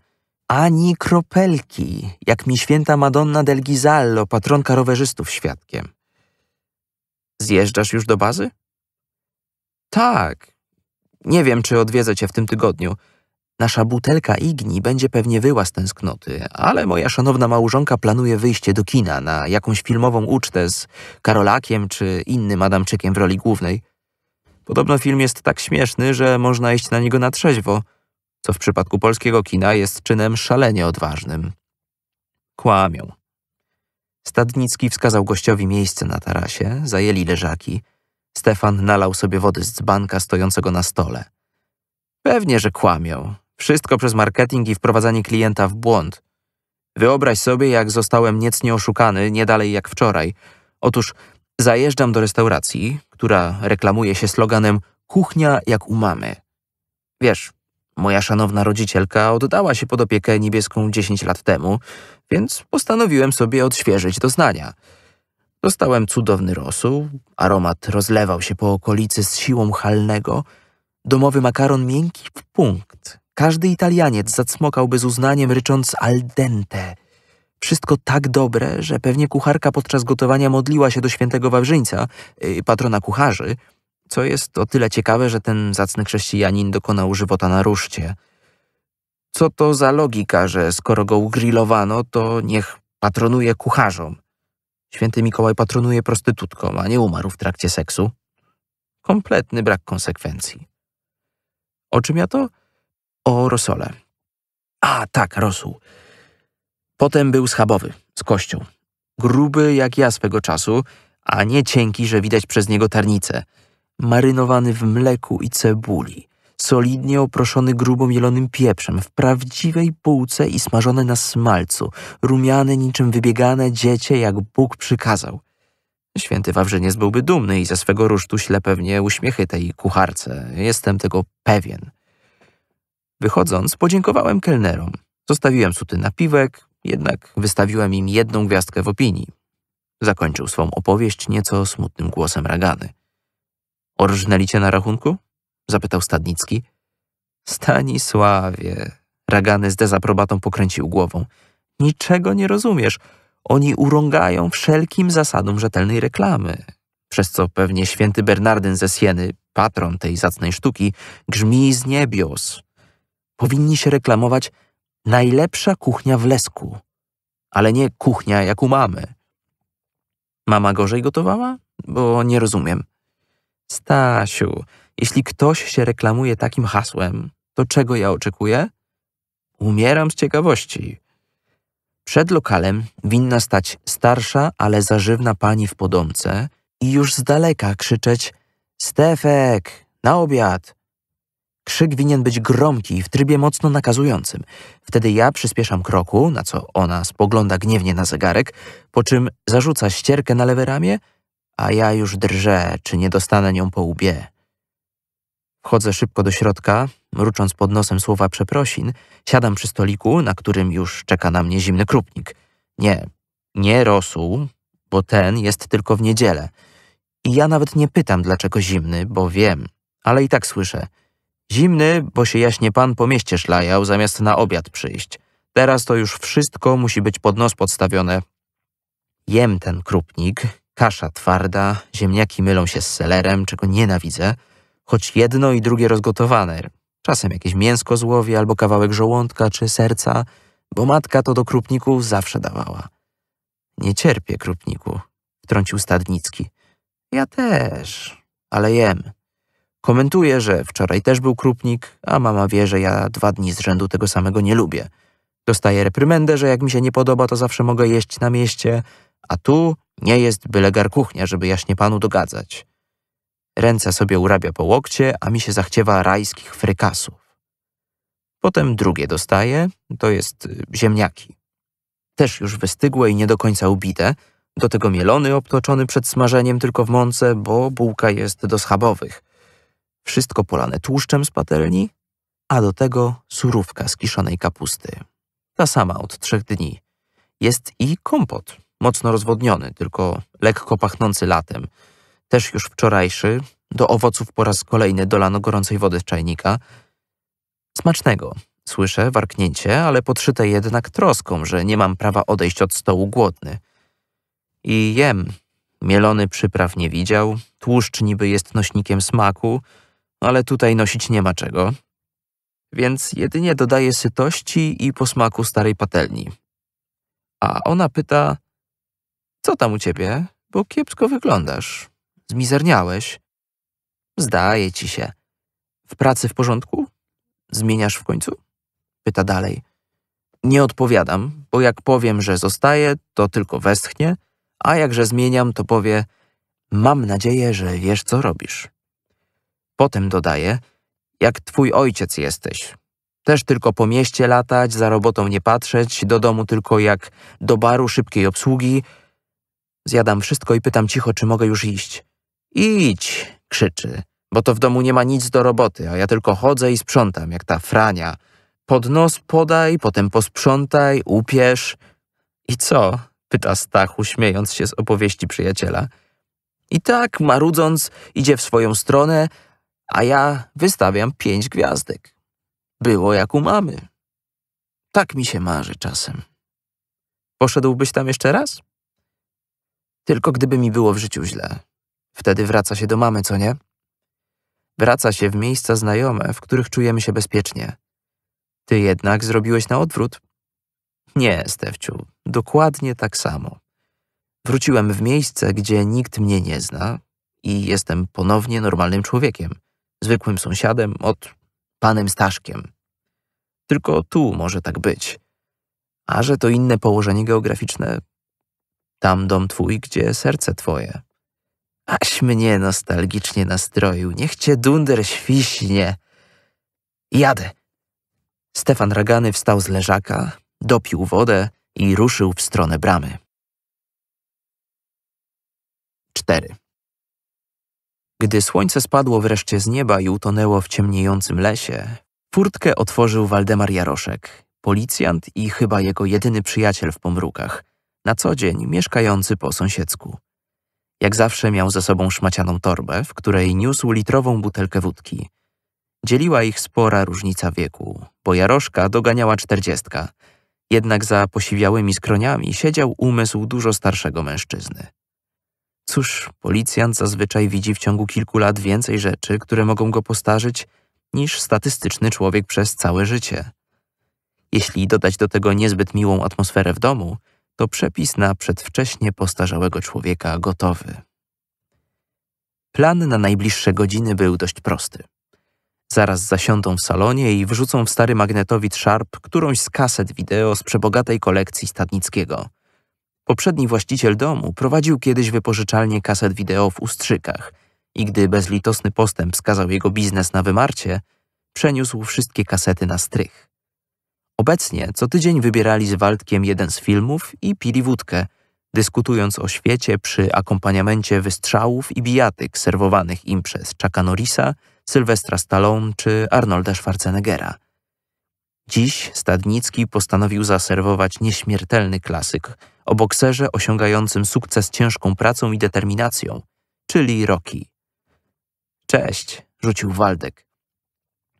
Ani kropelki, jak mi święta Madonna del Gizallo, patronka rowerzystów świadkiem. Zjeżdżasz już do bazy? Tak. Nie wiem, czy odwiedzę cię w tym tygodniu. Nasza butelka Igni będzie pewnie wyła z tęsknoty, ale moja szanowna małżonka planuje wyjście do kina na jakąś filmową ucztę z Karolakiem czy innym Adamczykiem w roli głównej. Podobno film jest tak śmieszny, że można iść na niego na trzeźwo, co w przypadku polskiego kina jest czynem szalenie odważnym. Kłamią. Stadnicki wskazał gościowi miejsce na tarasie, zajęli leżaki. Stefan nalał sobie wody z dzbanka stojącego na stole. Pewnie, że kłamią. Wszystko przez marketing i wprowadzanie klienta w błąd. Wyobraź sobie, jak zostałem niecnie oszukany, nie dalej jak wczoraj. Otóż zajeżdżam do restauracji, która reklamuje się sloganem kuchnia jak u mamy. Wiesz, Moja szanowna rodzicielka oddała się pod opiekę niebieską 10 lat temu, więc postanowiłem sobie odświeżyć doznania. Dostałem cudowny rosół, aromat rozlewał się po okolicy z siłą halnego, domowy makaron miękki w punkt. Każdy Italianiec zacmokałby z uznaniem, rycząc al dente. Wszystko tak dobre, że pewnie kucharka podczas gotowania modliła się do świętego Wawrzyńca, y, patrona kucharzy – co jest o tyle ciekawe, że ten zacny chrześcijanin dokonał żywota na ruszcie. Co to za logika, że skoro go ugrillowano, to niech patronuje kucharzom? Święty Mikołaj patronuje prostytutkom, a nie umarł w trakcie seksu. Kompletny brak konsekwencji. O czym ja to? O rosole. A, tak, rosół. Potem był schabowy, z kością. Gruby jak ja swego czasu, a nie cienki, że widać przez niego tarnicę – marynowany w mleku i cebuli, solidnie oproszony grubo mielonym pieprzem, w prawdziwej półce i smażony na smalcu, rumiany niczym wybiegane dziecię, jak Bóg przykazał. Święty Wawrzyniec byłby dumny i ze swego rusztu śle pewnie uśmiechy tej kucharce. Jestem tego pewien. Wychodząc, podziękowałem kelnerom. Zostawiłem suty na piwek, jednak wystawiłem im jedną gwiazdkę w opinii. Zakończył swą opowieść nieco smutnym głosem ragany. Orżnęlicie na rachunku? Zapytał Stadnicki. Stanisławie, Ragany z dezaprobatą pokręcił głową. Niczego nie rozumiesz. Oni urągają wszelkim zasadom rzetelnej reklamy. Przez co pewnie święty Bernardyn ze Sieny, patron tej zacnej sztuki, grzmi z niebios. Powinni się reklamować najlepsza kuchnia w Lesku, ale nie kuchnia, jak u mamy. Mama gorzej gotowała? Bo nie rozumiem. Stasiu, jeśli ktoś się reklamuje takim hasłem, to czego ja oczekuję? Umieram z ciekawości. Przed lokalem winna stać starsza, ale zażywna pani w podomce i już z daleka krzyczeć Stefek, na obiad! Krzyk winien być gromki i w trybie mocno nakazującym. Wtedy ja przyspieszam kroku, na co ona spogląda gniewnie na zegarek, po czym zarzuca ścierkę na lewe ramię – a ja już drżę, czy nie dostanę nią po łbie. Wchodzę szybko do środka, mrucząc pod nosem słowa przeprosin, siadam przy stoliku, na którym już czeka na mnie zimny krupnik. Nie, nie rosół, bo ten jest tylko w niedzielę. I ja nawet nie pytam, dlaczego zimny, bo wiem, ale i tak słyszę. Zimny, bo się jaśnie pan po mieście szlajał, zamiast na obiad przyjść. Teraz to już wszystko musi być pod nos podstawione. Jem ten krupnik, Kasza twarda, ziemniaki mylą się z selerem, czego nienawidzę, choć jedno i drugie rozgotowane. Czasem jakieś mięsko złowi albo kawałek żołądka czy serca, bo matka to do krupników zawsze dawała. Nie cierpię krupniku, wtrącił Stadnicki. Ja też, ale jem. Komentuje, że wczoraj też był krupnik, a mama wie, że ja dwa dni z rzędu tego samego nie lubię. Dostaję reprymendę, że jak mi się nie podoba, to zawsze mogę jeść na mieście, a tu nie jest byle garkuchnia, żeby jaśnie panu dogadzać. Ręce sobie urabia po łokcie, a mi się zachciewa rajskich frykasów. Potem drugie dostaje, to jest y, ziemniaki. Też już wystygłe i nie do końca ubite, do tego mielony obtoczony przed smażeniem tylko w mące, bo bułka jest do schabowych. Wszystko polane tłuszczem z patelni, a do tego surówka z kiszonej kapusty. Ta sama od trzech dni. Jest i kompot mocno rozwodniony, tylko lekko pachnący latem. Też już wczorajszy, do owoców po raz kolejny dolano gorącej wody z czajnika. Smacznego, słyszę warknięcie, ale podszyte jednak troską, że nie mam prawa odejść od stołu głodny. I jem. Mielony przypraw nie widział, tłuszcz niby jest nośnikiem smaku, ale tutaj nosić nie ma czego. Więc jedynie dodaje sytości i posmaku starej patelni. A ona pyta, co tam u ciebie? Bo kiepsko wyglądasz. Zmizerniałeś. Zdaje ci się. W pracy w porządku? Zmieniasz w końcu? Pyta dalej. Nie odpowiadam, bo jak powiem, że zostaję, to tylko westchnie, a jakże zmieniam, to powie mam nadzieję, że wiesz, co robisz. Potem dodaje, jak twój ojciec jesteś. Też tylko po mieście latać, za robotą nie patrzeć, do domu tylko jak do baru szybkiej obsługi, Zjadam wszystko i pytam cicho, czy mogę już iść. Idź, krzyczy, bo to w domu nie ma nic do roboty, a ja tylko chodzę i sprzątam, jak ta frania. Pod nos podaj, potem posprzątaj, upiesz. I co? pyta Stachu, śmiejąc się z opowieści przyjaciela. I tak, marudząc, idzie w swoją stronę, a ja wystawiam pięć gwiazdek. Było jak u mamy. Tak mi się marzy czasem. Poszedłbyś tam jeszcze raz? Tylko gdyby mi było w życiu źle. Wtedy wraca się do mamy, co nie? Wraca się w miejsca znajome, w których czujemy się bezpiecznie. Ty jednak zrobiłeś na odwrót. Nie, Stefciu, dokładnie tak samo. Wróciłem w miejsce, gdzie nikt mnie nie zna i jestem ponownie normalnym człowiekiem, zwykłym sąsiadem od panem Staszkiem. Tylko tu może tak być. A że to inne położenie geograficzne, tam dom twój, gdzie serce twoje. Aś mnie nostalgicznie nastroił, niech cię dunder świśnie. Jadę. Stefan Ragany wstał z leżaka, dopił wodę i ruszył w stronę bramy. 4. Gdy słońce spadło wreszcie z nieba i utonęło w ciemniejącym lesie, furtkę otworzył Waldemar Jaroszek, policjant i chyba jego jedyny przyjaciel w pomrukach – na co dzień mieszkający po sąsiedzku. Jak zawsze miał ze sobą szmacianą torbę, w której niósł litrową butelkę wódki. Dzieliła ich spora różnica wieku, bo Jaroszka doganiała czterdziestka, jednak za posiwiałymi skroniami siedział umysł dużo starszego mężczyzny. Cóż, policjant zazwyczaj widzi w ciągu kilku lat więcej rzeczy, które mogą go postarzyć, niż statystyczny człowiek przez całe życie. Jeśli dodać do tego niezbyt miłą atmosferę w domu – to przepis na przedwcześnie postarzałego człowieka gotowy. Plan na najbliższe godziny był dość prosty. Zaraz zasiądą w salonie i wrzucą w stary magnetowid Sharp którąś z kaset wideo z przebogatej kolekcji Stadnickiego. Poprzedni właściciel domu prowadził kiedyś wypożyczalnię kaset wideo w Ustrzykach i gdy bezlitosny postęp skazał jego biznes na wymarcie, przeniósł wszystkie kasety na strych. Obecnie co tydzień wybierali z Waldkiem jeden z filmów i pili wódkę, dyskutując o świecie przy akompaniamencie wystrzałów i bijatyk serwowanych im przez Chucka Norrisa, Sylwestra Stallone czy Arnolda Schwarzeneggera. Dziś Stadnicki postanowił zaserwować nieśmiertelny klasyk o bokserze osiągającym sukces ciężką pracą i determinacją, czyli Rocky. Cześć, rzucił Waldek.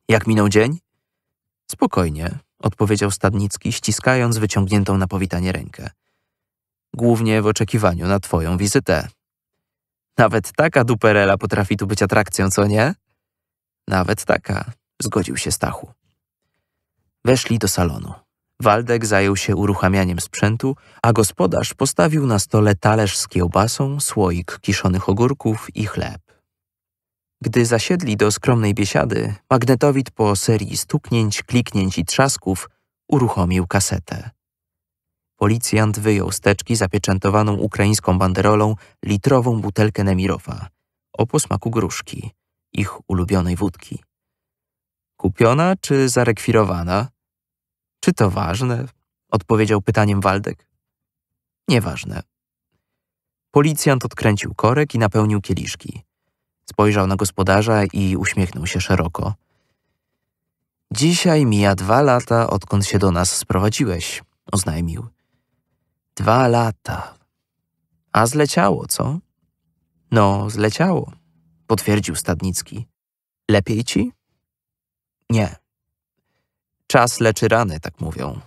Jak minął dzień? Spokojnie, odpowiedział Stadnicki, ściskając wyciągniętą na powitanie rękę. Głównie w oczekiwaniu na twoją wizytę. Nawet taka duperela potrafi tu być atrakcją, co nie? Nawet taka, zgodził się Stachu. Weszli do salonu. Waldek zajął się uruchamianiem sprzętu, a gospodarz postawił na stole talerz z kiełbasą, słoik kiszonych ogórków i chleb. Gdy zasiedli do skromnej biesiady, magnetowid po serii stuknięć, kliknięć i trzasków uruchomił kasetę. Policjant wyjął z teczki zapieczętowaną ukraińską banderolą litrową butelkę Nemirowa o posmaku gruszki, ich ulubionej wódki. Kupiona czy zarekwirowana? Czy to ważne? Odpowiedział pytaniem Waldek. Nieważne. Policjant odkręcił korek i napełnił kieliszki. Spojrzał na gospodarza i uśmiechnął się szeroko. Dzisiaj mija dwa lata, odkąd się do nas sprowadziłeś, oznajmił. Dwa lata. A zleciało, co? No, zleciało, potwierdził Stadnicki. Lepiej ci? Nie. Czas leczy rany, tak mówią.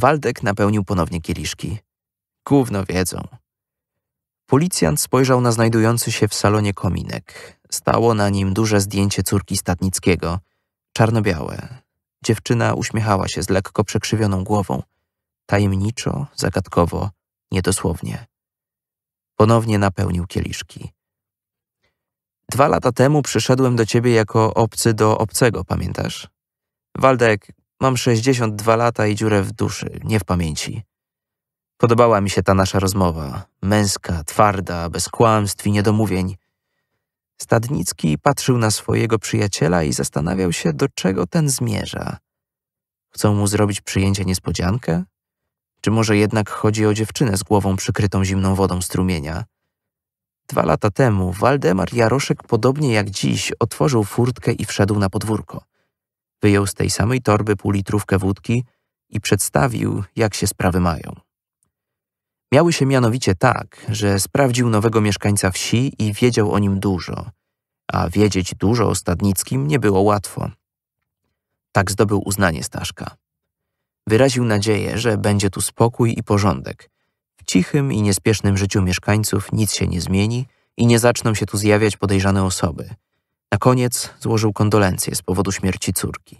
Waldek napełnił ponownie kieliszki. Gówno wiedzą, Policjant spojrzał na znajdujący się w salonie kominek. Stało na nim duże zdjęcie córki Statnickiego, czarno-białe. Dziewczyna uśmiechała się z lekko przekrzywioną głową, tajemniczo, zagadkowo, niedosłownie. Ponownie napełnił kieliszki. Dwa lata temu przyszedłem do ciebie jako obcy do obcego, pamiętasz? Waldek, mam 62 lata i dziurę w duszy, nie w pamięci. Podobała mi się ta nasza rozmowa. Męska, twarda, bez kłamstw i niedomówień. Stadnicki patrzył na swojego przyjaciela i zastanawiał się, do czego ten zmierza. Chcą mu zrobić przyjęcie niespodziankę? Czy może jednak chodzi o dziewczynę z głową przykrytą zimną wodą strumienia? Dwa lata temu Waldemar Jaroszek, podobnie jak dziś, otworzył furtkę i wszedł na podwórko. Wyjął z tej samej torby półlitrówkę wódki i przedstawił, jak się sprawy mają. Miały się mianowicie tak, że sprawdził nowego mieszkańca wsi i wiedział o nim dużo, a wiedzieć dużo o Stadnickim nie było łatwo. Tak zdobył uznanie Staszka. Wyraził nadzieję, że będzie tu spokój i porządek. W cichym i niespiesznym życiu mieszkańców nic się nie zmieni i nie zaczną się tu zjawiać podejrzane osoby. Na koniec złożył kondolencje z powodu śmierci córki.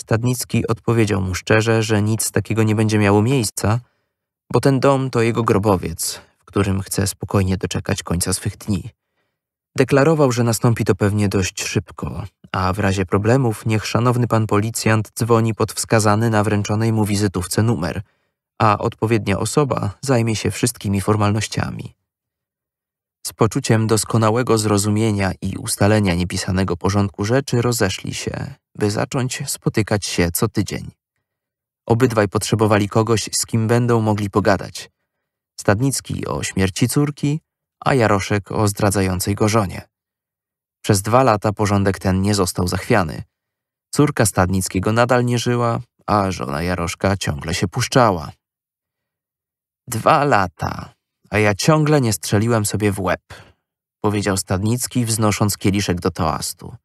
Stadnicki odpowiedział mu szczerze, że nic takiego nie będzie miało miejsca – bo ten dom to jego grobowiec, w którym chce spokojnie doczekać końca swych dni. Deklarował, że nastąpi to pewnie dość szybko, a w razie problemów niech szanowny pan policjant dzwoni pod wskazany na wręczonej mu wizytówce numer, a odpowiednia osoba zajmie się wszystkimi formalnościami. Z poczuciem doskonałego zrozumienia i ustalenia niepisanego porządku rzeczy rozeszli się, by zacząć spotykać się co tydzień. Obydwaj potrzebowali kogoś, z kim będą mogli pogadać. Stadnicki o śmierci córki, a Jaroszek o zdradzającej go żonie. Przez dwa lata porządek ten nie został zachwiany. Córka Stadnickiego nadal nie żyła, a żona Jaroszka ciągle się puszczała. Dwa lata, a ja ciągle nie strzeliłem sobie w łeb, powiedział Stadnicki, wznosząc kieliszek do toastu.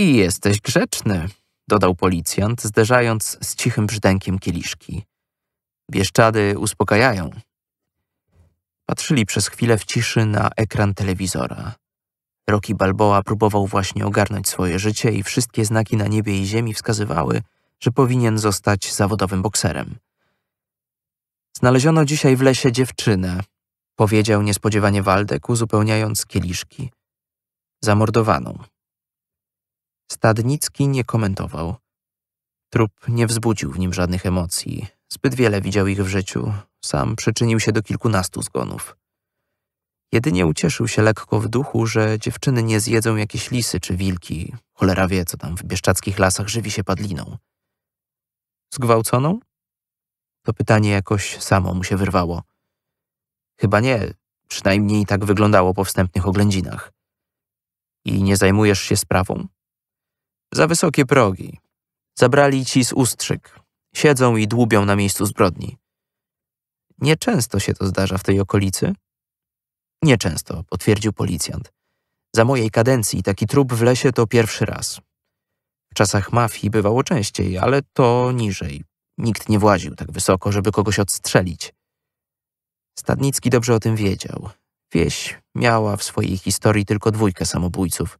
I jesteś grzeczny, dodał policjant, zderzając z cichym brzdękiem kieliszki. Bieszczady uspokajają. Patrzyli przez chwilę w ciszy na ekran telewizora. Roki Balboa próbował właśnie ogarnąć swoje życie i wszystkie znaki na niebie i ziemi wskazywały, że powinien zostać zawodowym bokserem. Znaleziono dzisiaj w lesie dziewczynę, powiedział niespodziewanie Waldek, uzupełniając kieliszki. Zamordowaną. Stadnicki nie komentował. Trup nie wzbudził w nim żadnych emocji. Zbyt wiele widział ich w życiu. Sam przyczynił się do kilkunastu zgonów. Jedynie ucieszył się lekko w duchu, że dziewczyny nie zjedzą jakieś lisy czy wilki. Cholera wie, co tam w bieszczadzkich lasach żywi się padliną. Zgwałconą? To pytanie jakoś samo mu się wyrwało. Chyba nie, przynajmniej tak wyglądało po wstępnych oględzinach. I nie zajmujesz się sprawą? Za wysokie progi. Zabrali ci z ustrzyk. Siedzą i dłubią na miejscu zbrodni. Nieczęsto się to zdarza w tej okolicy? Nieczęsto, potwierdził policjant. Za mojej kadencji taki trup w lesie to pierwszy raz. W czasach mafii bywało częściej, ale to niżej. Nikt nie właził tak wysoko, żeby kogoś odstrzelić. Stadnicki dobrze o tym wiedział. Wieś miała w swojej historii tylko dwójkę samobójców,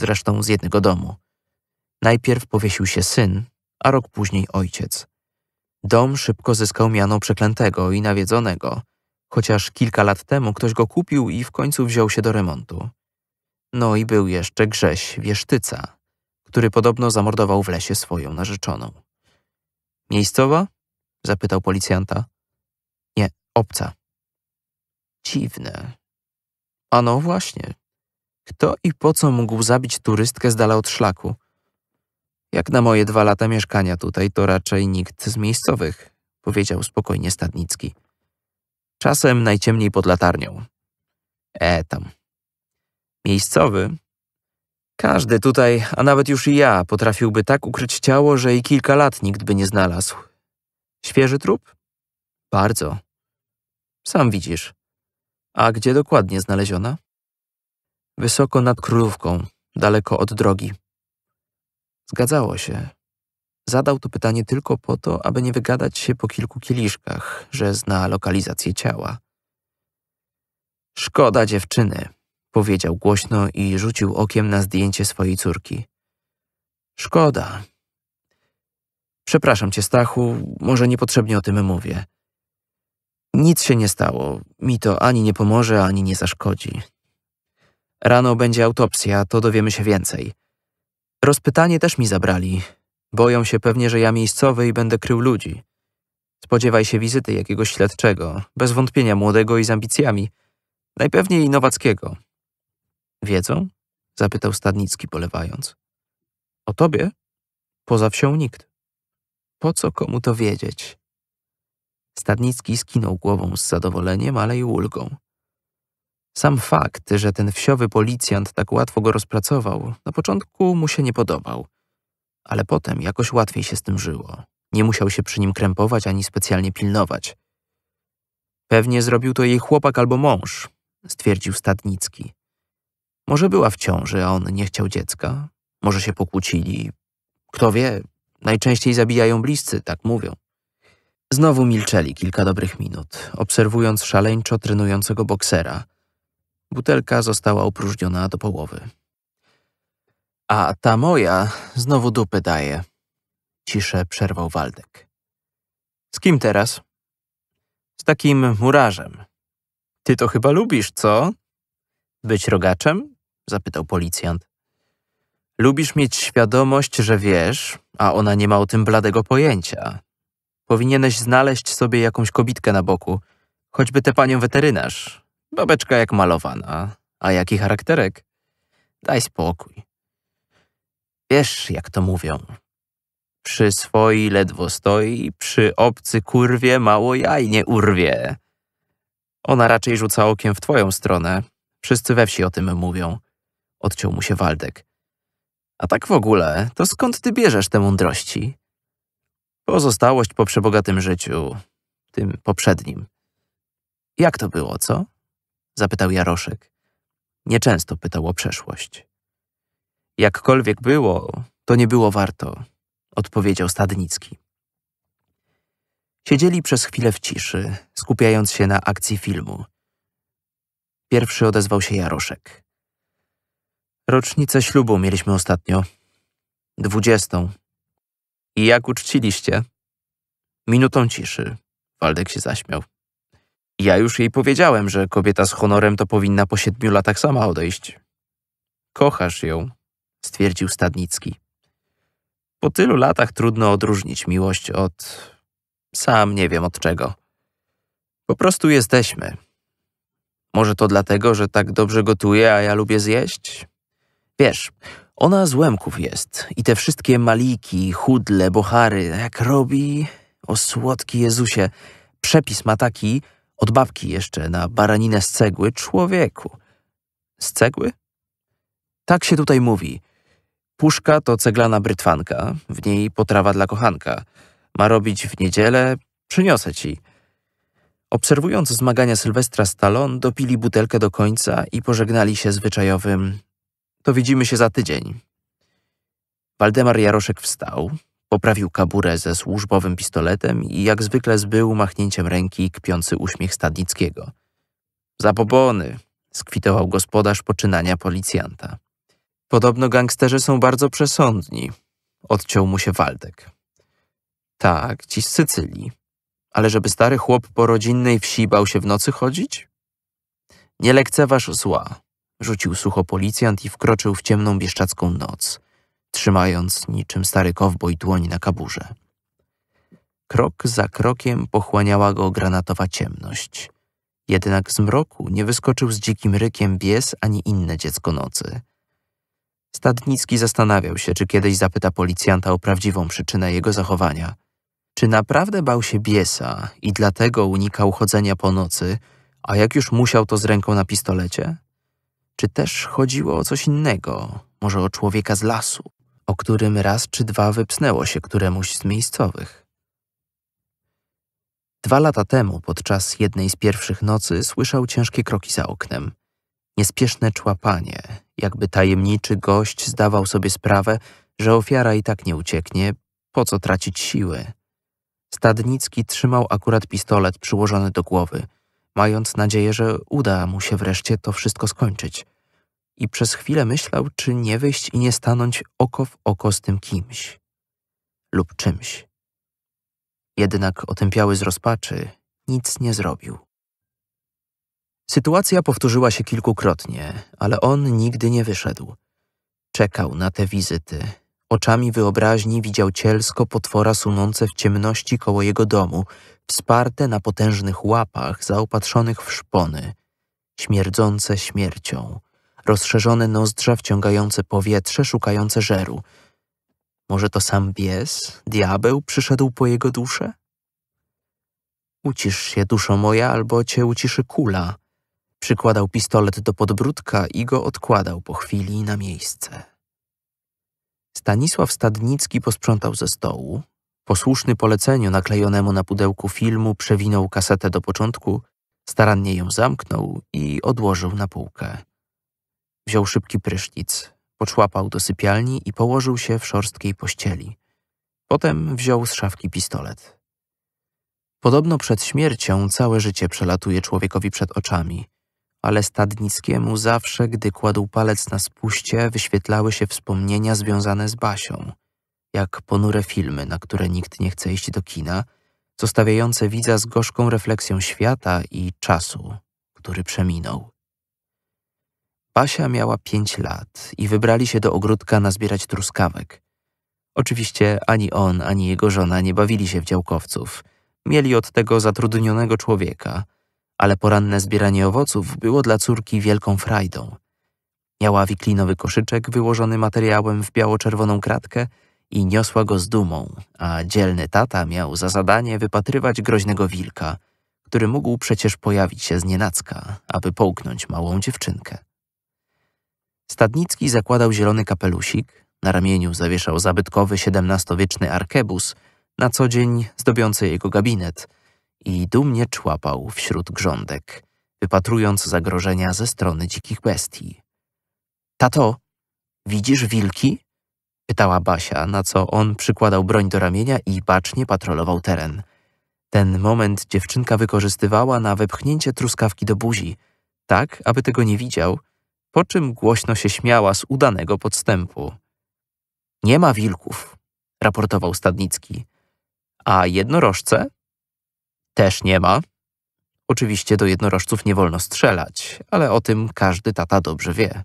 zresztą z jednego domu. Najpierw powiesił się syn, a rok później ojciec. Dom szybko zyskał miano przeklętego i nawiedzonego, chociaż kilka lat temu ktoś go kupił i w końcu wziął się do remontu. No i był jeszcze Grześ Wiesztyca, który podobno zamordował w lesie swoją narzeczoną. Miejscowa? zapytał policjanta. Nie, obca. Dziwne. A no właśnie. Kto i po co mógł zabić turystkę z dala od szlaku? Jak na moje dwa lata mieszkania tutaj, to raczej nikt z miejscowych, powiedział spokojnie Stadnicki. Czasem najciemniej pod latarnią. E tam. Miejscowy? Każdy tutaj, a nawet już i ja, potrafiłby tak ukryć ciało, że i kilka lat nikt by nie znalazł. Świeży trup? Bardzo. Sam widzisz. A gdzie dokładnie znaleziona? Wysoko nad królówką, daleko od drogi. Zgadzało się. Zadał to pytanie tylko po to, aby nie wygadać się po kilku kieliszkach, że zna lokalizację ciała. Szkoda dziewczyny, powiedział głośno i rzucił okiem na zdjęcie swojej córki. Szkoda. Przepraszam cię, Stachu, może niepotrzebnie o tym mówię. Nic się nie stało. Mi to ani nie pomoże, ani nie zaszkodzi. Rano będzie autopsja, to dowiemy się więcej. Rozpytanie też mi zabrali. Boją się pewnie, że ja miejscowy i będę krył ludzi. Spodziewaj się wizyty jakiegoś śledczego, bez wątpienia młodego i z ambicjami. Najpewniej Nowackiego. Wiedzą? Zapytał Stadnicki, polewając. O tobie? Poza wsią nikt. Po co komu to wiedzieć? Stadnicki skinął głową z zadowoleniem, ale i ulgą. Sam fakt, że ten wsiowy policjant tak łatwo go rozpracował, na początku mu się nie podobał, ale potem jakoś łatwiej się z tym żyło. Nie musiał się przy nim krępować ani specjalnie pilnować. Pewnie zrobił to jej chłopak albo mąż, stwierdził Stadnicki. Może była w ciąży, a on nie chciał dziecka. Może się pokłócili. Kto wie, najczęściej zabijają bliscy, tak mówią. Znowu milczeli kilka dobrych minut, obserwując szaleńczo trenującego boksera, Butelka została opróżniona do połowy. A ta moja znowu dupy daje. Ciszę przerwał Waldek. Z kim teraz? Z takim murarzem. Ty to chyba lubisz, co? Być rogaczem? Zapytał policjant. Lubisz mieć świadomość, że wiesz, a ona nie ma o tym bladego pojęcia. Powinieneś znaleźć sobie jakąś kobitkę na boku, choćby tę panią weterynarz. Babeczka jak malowana, a jaki charakterek? Daj spokój. Wiesz, jak to mówią. Przy swojej ledwo stoi, przy obcy kurwie mało jaj nie urwie. Ona raczej rzuca okiem w twoją stronę. Wszyscy we wsi o tym mówią. Odciął mu się Waldek. A tak w ogóle, to skąd ty bierzesz te mądrości? Pozostałość po przebogatym życiu, tym poprzednim. Jak to było, co? zapytał Jaroszek. Nieczęsto pytał o przeszłość. Jakkolwiek było, to nie było warto, odpowiedział Stadnicki. Siedzieli przez chwilę w ciszy, skupiając się na akcji filmu. Pierwszy odezwał się Jaroszek. Rocznicę ślubu mieliśmy ostatnio. Dwudziestą. I jak uczciliście? Minutą ciszy. Waldek się zaśmiał. Ja już jej powiedziałem, że kobieta z honorem to powinna po siedmiu latach sama odejść. Kochasz ją, stwierdził Stadnicki. Po tylu latach trudno odróżnić miłość od. sam nie wiem od czego. Po prostu jesteśmy. Może to dlatego, że tak dobrze gotuje, a ja lubię zjeść? Wiesz, ona z łemków jest i te wszystkie maliki, chudle, bohary, jak robi. O słodki Jezusie, przepis ma taki, od babki jeszcze na baraninę z cegły człowieku. Z cegły? Tak się tutaj mówi. Puszka to ceglana brytwanka, w niej potrawa dla kochanka. Ma robić w niedzielę, przyniosę ci. Obserwując zmagania Sylwestra Stallone, dopili butelkę do końca i pożegnali się zwyczajowym to widzimy się za tydzień. Waldemar Jaroszek wstał, Poprawił kaburę ze służbowym pistoletem i jak zwykle zbył machnięciem ręki kpiący uśmiech Stadnickiego. Zabobony, skwitował gospodarz poczynania policjanta. Podobno gangsterzy są bardzo przesądni, odciął mu się Waldek. Tak, ci z Sycylii. Ale żeby stary chłop po rodzinnej wsi bał się w nocy chodzić? Nie lekceważ zła, rzucił sucho policjant i wkroczył w ciemną bieszczacką noc trzymając niczym stary kowboj dłoń na kaburze. Krok za krokiem pochłaniała go granatowa ciemność. Jednak z mroku nie wyskoczył z dzikim rykiem bies ani inne dziecko nocy. Stadnicki zastanawiał się, czy kiedyś zapyta policjanta o prawdziwą przyczynę jego zachowania. Czy naprawdę bał się biesa i dlatego unikał chodzenia po nocy, a jak już musiał to z ręką na pistolecie? Czy też chodziło o coś innego, może o człowieka z lasu? o którym raz czy dwa wypsnęło się któremuś z miejscowych. Dwa lata temu, podczas jednej z pierwszych nocy, słyszał ciężkie kroki za oknem. Niespieszne człapanie, jakby tajemniczy gość zdawał sobie sprawę, że ofiara i tak nie ucieknie, po co tracić siły. Stadnicki trzymał akurat pistolet przyłożony do głowy, mając nadzieję, że uda mu się wreszcie to wszystko skończyć i przez chwilę myślał, czy nie wyjść i nie stanąć oko w oko z tym kimś lub czymś. Jednak otępiały z rozpaczy nic nie zrobił. Sytuacja powtórzyła się kilkukrotnie, ale on nigdy nie wyszedł. Czekał na te wizyty. Oczami wyobraźni widział cielsko potwora sunące w ciemności koło jego domu, wsparte na potężnych łapach zaopatrzonych w szpony, śmierdzące śmiercią rozszerzone nozdrza wciągające powietrze, szukające żeru. Może to sam bies, diabeł przyszedł po jego duszę? Ucisz się, duszo moja, albo cię uciszy kula. Przykładał pistolet do podbródka i go odkładał po chwili na miejsce. Stanisław Stadnicki posprzątał ze stołu. Posłuszny poleceniu naklejonemu na pudełku filmu przewinął kasetę do początku, starannie ją zamknął i odłożył na półkę. Wziął szybki prysznic, poczłapał do sypialni i położył się w szorstkiej pościeli. Potem wziął z szafki pistolet. Podobno przed śmiercią całe życie przelatuje człowiekowi przed oczami, ale Stadnickiemu zawsze, gdy kładł palec na spuście, wyświetlały się wspomnienia związane z Basią, jak ponure filmy, na które nikt nie chce iść do kina, zostawiające widza z gorzką refleksją świata i czasu, który przeminął. Pasia miała pięć lat i wybrali się do ogródka nazbierać truskawek. Oczywiście ani on, ani jego żona nie bawili się w działkowców. Mieli od tego zatrudnionego człowieka, ale poranne zbieranie owoców było dla córki wielką frajdą. Miała wiklinowy koszyczek wyłożony materiałem w biało-czerwoną kratkę i niosła go z dumą, a dzielny tata miał za zadanie wypatrywać groźnego wilka, który mógł przecież pojawić się z nienacka, aby połknąć małą dziewczynkę. Stadnicki zakładał zielony kapelusik, na ramieniu zawieszał zabytkowy XVII-wieczny arkebus, na co dzień zdobiący jego gabinet i dumnie człapał wśród grządek, wypatrując zagrożenia ze strony dzikich bestii. Tato, widzisz wilki? pytała Basia, na co on przykładał broń do ramienia i bacznie patrolował teren. Ten moment dziewczynka wykorzystywała na wepchnięcie truskawki do buzi, tak aby tego nie widział – po czym głośno się śmiała z udanego podstępu. Nie ma wilków, raportował Stadnicki. A jednorożce? Też nie ma. Oczywiście do jednorożców nie wolno strzelać, ale o tym każdy tata dobrze wie.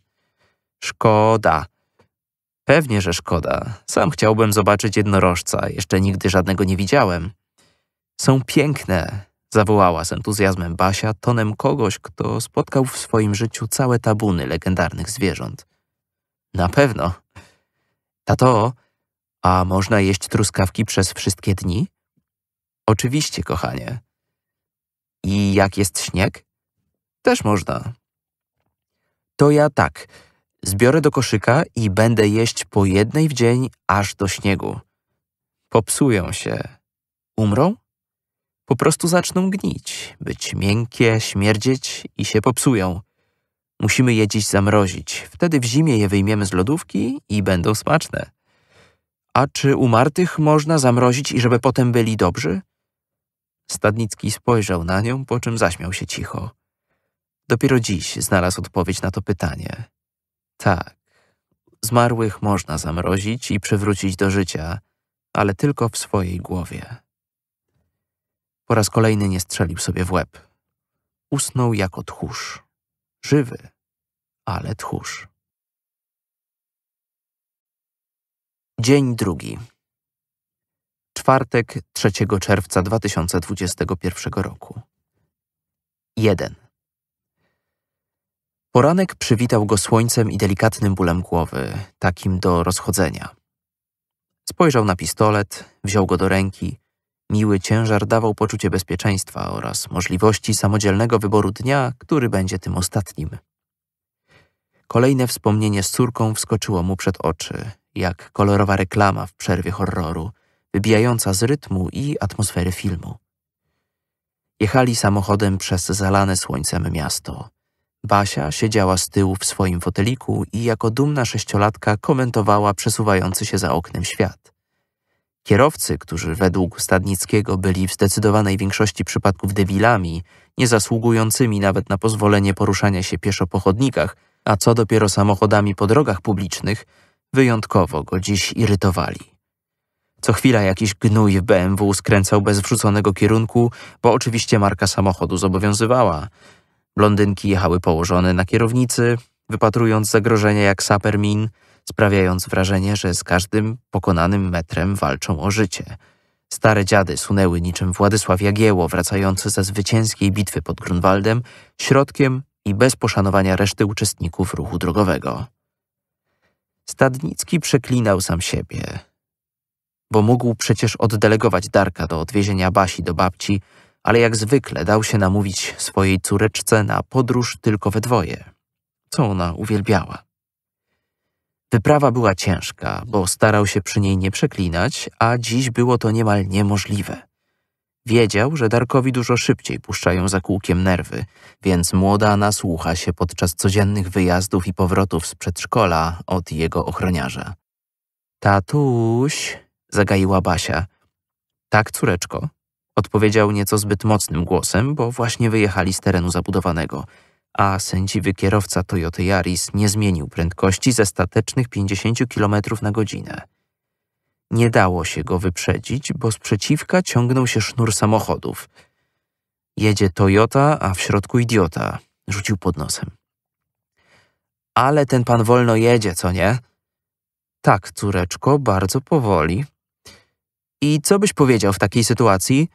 Szkoda. Pewnie, że szkoda. Sam chciałbym zobaczyć jednorożca, jeszcze nigdy żadnego nie widziałem. Są piękne, Zawołała z entuzjazmem Basia tonem kogoś, kto spotkał w swoim życiu całe tabuny legendarnych zwierząt. Na pewno. Tato, a można jeść truskawki przez wszystkie dni? Oczywiście, kochanie. I jak jest śnieg? Też można. To ja tak. Zbiorę do koszyka i będę jeść po jednej w dzień aż do śniegu. Popsują się. Umrą? po prostu zaczną gnić, być miękkie, śmierdzieć i się popsują. Musimy je dziś zamrozić. Wtedy w zimie je wyjmiemy z lodówki i będą smaczne. A czy umartych można zamrozić i żeby potem byli dobrzy? Stadnicki spojrzał na nią, po czym zaśmiał się cicho. Dopiero dziś znalazł odpowiedź na to pytanie. Tak, zmarłych można zamrozić i przywrócić do życia, ale tylko w swojej głowie. Po raz kolejny nie strzelił sobie w łeb. Usnął jako tchórz. Żywy, ale tchórz. Dzień drugi. Czwartek 3 czerwca 2021 roku. 1. Poranek przywitał go słońcem i delikatnym bólem głowy, takim do rozchodzenia. Spojrzał na pistolet, wziął go do ręki Miły ciężar dawał poczucie bezpieczeństwa oraz możliwości samodzielnego wyboru dnia, który będzie tym ostatnim. Kolejne wspomnienie z córką wskoczyło mu przed oczy, jak kolorowa reklama w przerwie horroru, wybijająca z rytmu i atmosfery filmu. Jechali samochodem przez zalane słońcem miasto. Basia siedziała z tyłu w swoim foteliku i jako dumna sześciolatka komentowała przesuwający się za oknem świat. Kierowcy, którzy według Stadnickiego byli w zdecydowanej większości przypadków debilami, nie zasługującymi nawet na pozwolenie poruszania się pieszo po chodnikach, a co dopiero samochodami po drogach publicznych, wyjątkowo go dziś irytowali. Co chwila jakiś gnój w BMW skręcał bez wrzuconego kierunku, bo oczywiście marka samochodu zobowiązywała. Blondynki jechały położone na kierownicy, wypatrując zagrożenie jak sapermin, sprawiając wrażenie, że z każdym pokonanym metrem walczą o życie. Stare dziady sunęły niczym Władysław Jagieło wracający ze zwycięskiej bitwy pod Grunwaldem, środkiem i bez poszanowania reszty uczestników ruchu drogowego. Stadnicki przeklinał sam siebie, bo mógł przecież oddelegować Darka do odwiezienia Basi do babci, ale jak zwykle dał się namówić swojej córeczce na podróż tylko we dwoje, co ona uwielbiała. Wyprawa była ciężka, bo starał się przy niej nie przeklinać, a dziś było to niemal niemożliwe. Wiedział, że Darkowi dużo szybciej puszczają za kółkiem nerwy, więc młoda nasłucha słucha się podczas codziennych wyjazdów i powrotów z przedszkola od jego ochroniarza. Tatuś, zagaiła Basia. Tak, córeczko, odpowiedział nieco zbyt mocnym głosem, bo właśnie wyjechali z terenu zabudowanego – a sędziwy kierowca Toyota Yaris nie zmienił prędkości ze statecznych 50 km na godzinę. Nie dało się go wyprzedzić, bo sprzeciwka ciągnął się sznur samochodów. Jedzie Toyota, a w środku idiota, rzucił pod nosem. Ale ten pan wolno jedzie, co nie? Tak, córeczko, bardzo powoli. I co byś powiedział w takiej sytuacji?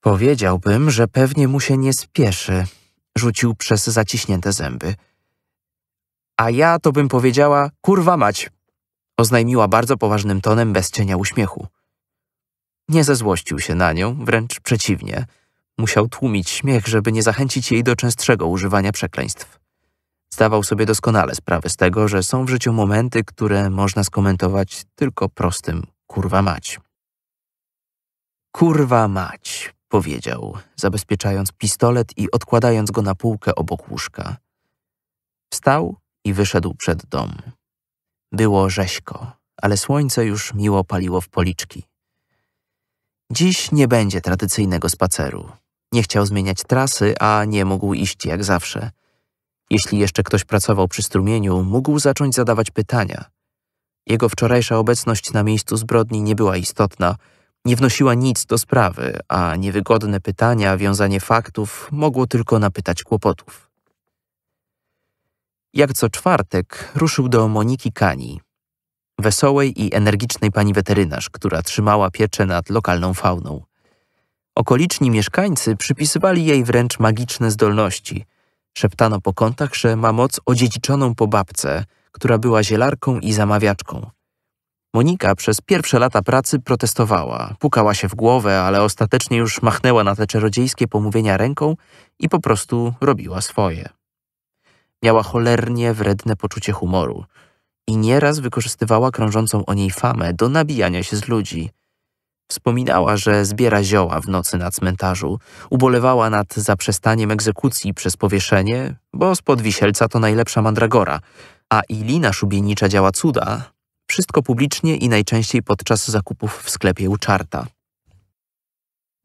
Powiedziałbym, że pewnie mu się nie spieszy, rzucił przez zaciśnięte zęby. A ja to bym powiedziała, kurwa mać, oznajmiła bardzo poważnym tonem bez cienia uśmiechu. Nie zezłościł się na nią, wręcz przeciwnie. Musiał tłumić śmiech, żeby nie zachęcić jej do częstszego używania przekleństw. Zdawał sobie doskonale sprawę z tego, że są w życiu momenty, które można skomentować tylko prostym kurwa mać. Kurwa mać powiedział, zabezpieczając pistolet i odkładając go na półkę obok łóżka. Wstał i wyszedł przed dom. Było rześko, ale słońce już miło paliło w policzki. Dziś nie będzie tradycyjnego spaceru. Nie chciał zmieniać trasy, a nie mógł iść jak zawsze. Jeśli jeszcze ktoś pracował przy strumieniu, mógł zacząć zadawać pytania. Jego wczorajsza obecność na miejscu zbrodni nie była istotna, nie wnosiła nic do sprawy, a niewygodne pytania, wiązanie faktów mogło tylko napytać kłopotów. Jak co czwartek ruszył do Moniki Kani, wesołej i energicznej pani weterynarz, która trzymała pieczę nad lokalną fauną. Okoliczni mieszkańcy przypisywali jej wręcz magiczne zdolności. Szeptano po kątach, że ma moc odziedziczoną po babce, która była zielarką i zamawiaczką – Monika przez pierwsze lata pracy protestowała, pukała się w głowę, ale ostatecznie już machnęła na te czarodziejskie pomówienia ręką i po prostu robiła swoje. Miała cholernie wredne poczucie humoru i nieraz wykorzystywała krążącą o niej famę do nabijania się z ludzi. Wspominała, że zbiera zioła w nocy na cmentarzu, ubolewała nad zaprzestaniem egzekucji przez powieszenie, bo spod wisielca to najlepsza mandragora, a Ilina Szubienicza działa cuda, wszystko publicznie i najczęściej podczas zakupów w sklepie u czarta.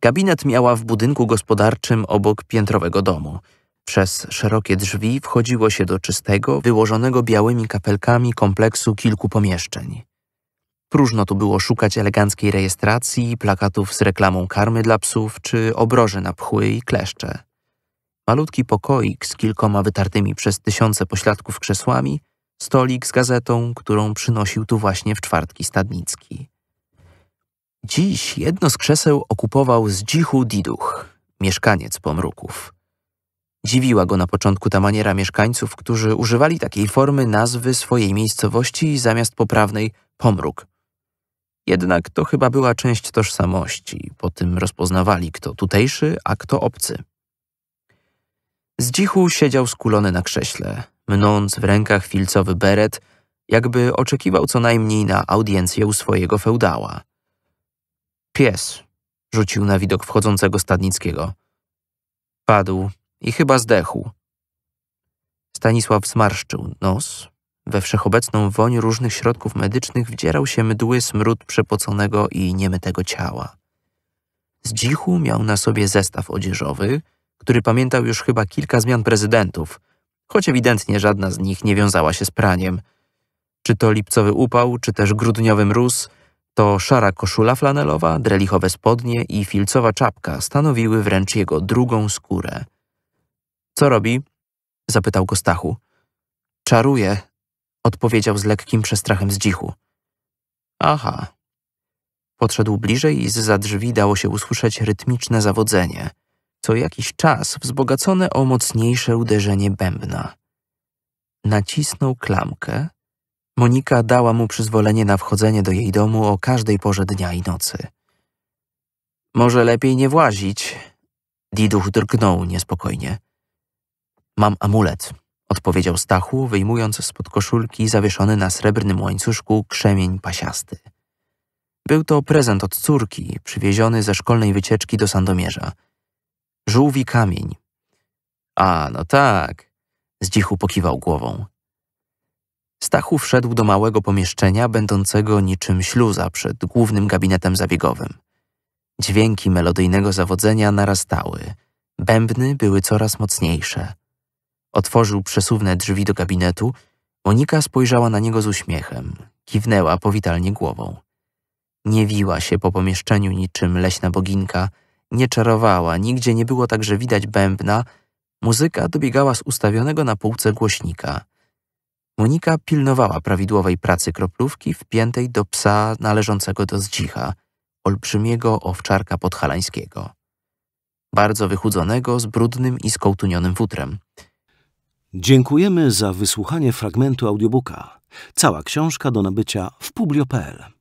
Gabinet miała w budynku gospodarczym obok piętrowego domu. Przez szerokie drzwi wchodziło się do czystego, wyłożonego białymi kapelkami kompleksu kilku pomieszczeń. Próżno tu było szukać eleganckiej rejestracji, plakatów z reklamą karmy dla psów czy obroży na pchły i kleszcze. Malutki pokoik z kilkoma wytartymi przez tysiące pośladków krzesłami stolik z gazetą, którą przynosił tu właśnie w czwartki Stadnicki. Dziś jedno z krzeseł okupował Zdzichu Diduch, mieszkaniec pomruków. Dziwiła go na początku ta maniera mieszkańców, którzy używali takiej formy nazwy swojej miejscowości zamiast poprawnej pomruk. Jednak to chyba była część tożsamości, po tym rozpoznawali kto tutejszy, a kto obcy. Zdzichu siedział skulony na krześle, Mnąc w rękach filcowy beret, jakby oczekiwał co najmniej na audiencję u swojego feudała. Pies, rzucił na widok wchodzącego Stadnickiego. Padł i chyba zdechł. Stanisław zmarszczył nos. We wszechobecną woń różnych środków medycznych wdzierał się mdły smród przepoconego i niemytego ciała. Z dzichu miał na sobie zestaw odzieżowy, który pamiętał już chyba kilka zmian prezydentów, choć ewidentnie żadna z nich nie wiązała się z praniem. Czy to lipcowy upał, czy też grudniowy mróz, to szara koszula flanelowa, drelichowe spodnie i filcowa czapka stanowiły wręcz jego drugą skórę. Co robi? zapytał go Stachu. Czaruje, odpowiedział z lekkim przestrachem zdzichu. Aha. Podszedł bliżej i z za drzwi dało się usłyszeć rytmiczne zawodzenie – co jakiś czas wzbogacone o mocniejsze uderzenie bębna. Nacisnął klamkę. Monika dała mu przyzwolenie na wchodzenie do jej domu o każdej porze dnia i nocy. Może lepiej nie włazić. Diduch drgnął niespokojnie. Mam amulet, odpowiedział Stachu, wyjmując spod koszulki zawieszony na srebrnym łańcuszku krzemień pasiasty. Był to prezent od córki, przywieziony ze szkolnej wycieczki do Sandomierza – Żółwi kamień. A, no tak, zdzichu pokiwał głową. Stachu wszedł do małego pomieszczenia, będącego niczym śluza przed głównym gabinetem zabiegowym. Dźwięki melodyjnego zawodzenia narastały. Bębny były coraz mocniejsze. Otworzył przesuwne drzwi do gabinetu. Monika spojrzała na niego z uśmiechem. Kiwnęła powitalnie głową. Nie wiła się po pomieszczeniu niczym leśna boginka – nie czarowała, nigdzie nie było także widać bębna, muzyka dobiegała z ustawionego na półce głośnika. Monika pilnowała prawidłowej pracy kroplówki wpiętej do psa należącego do zdzicha, olbrzymiego owczarka podhalańskiego. Bardzo wychudzonego, z brudnym i skołtunionym futrem. Dziękujemy za wysłuchanie fragmentu audiobooka. Cała książka do nabycia w publio.pl.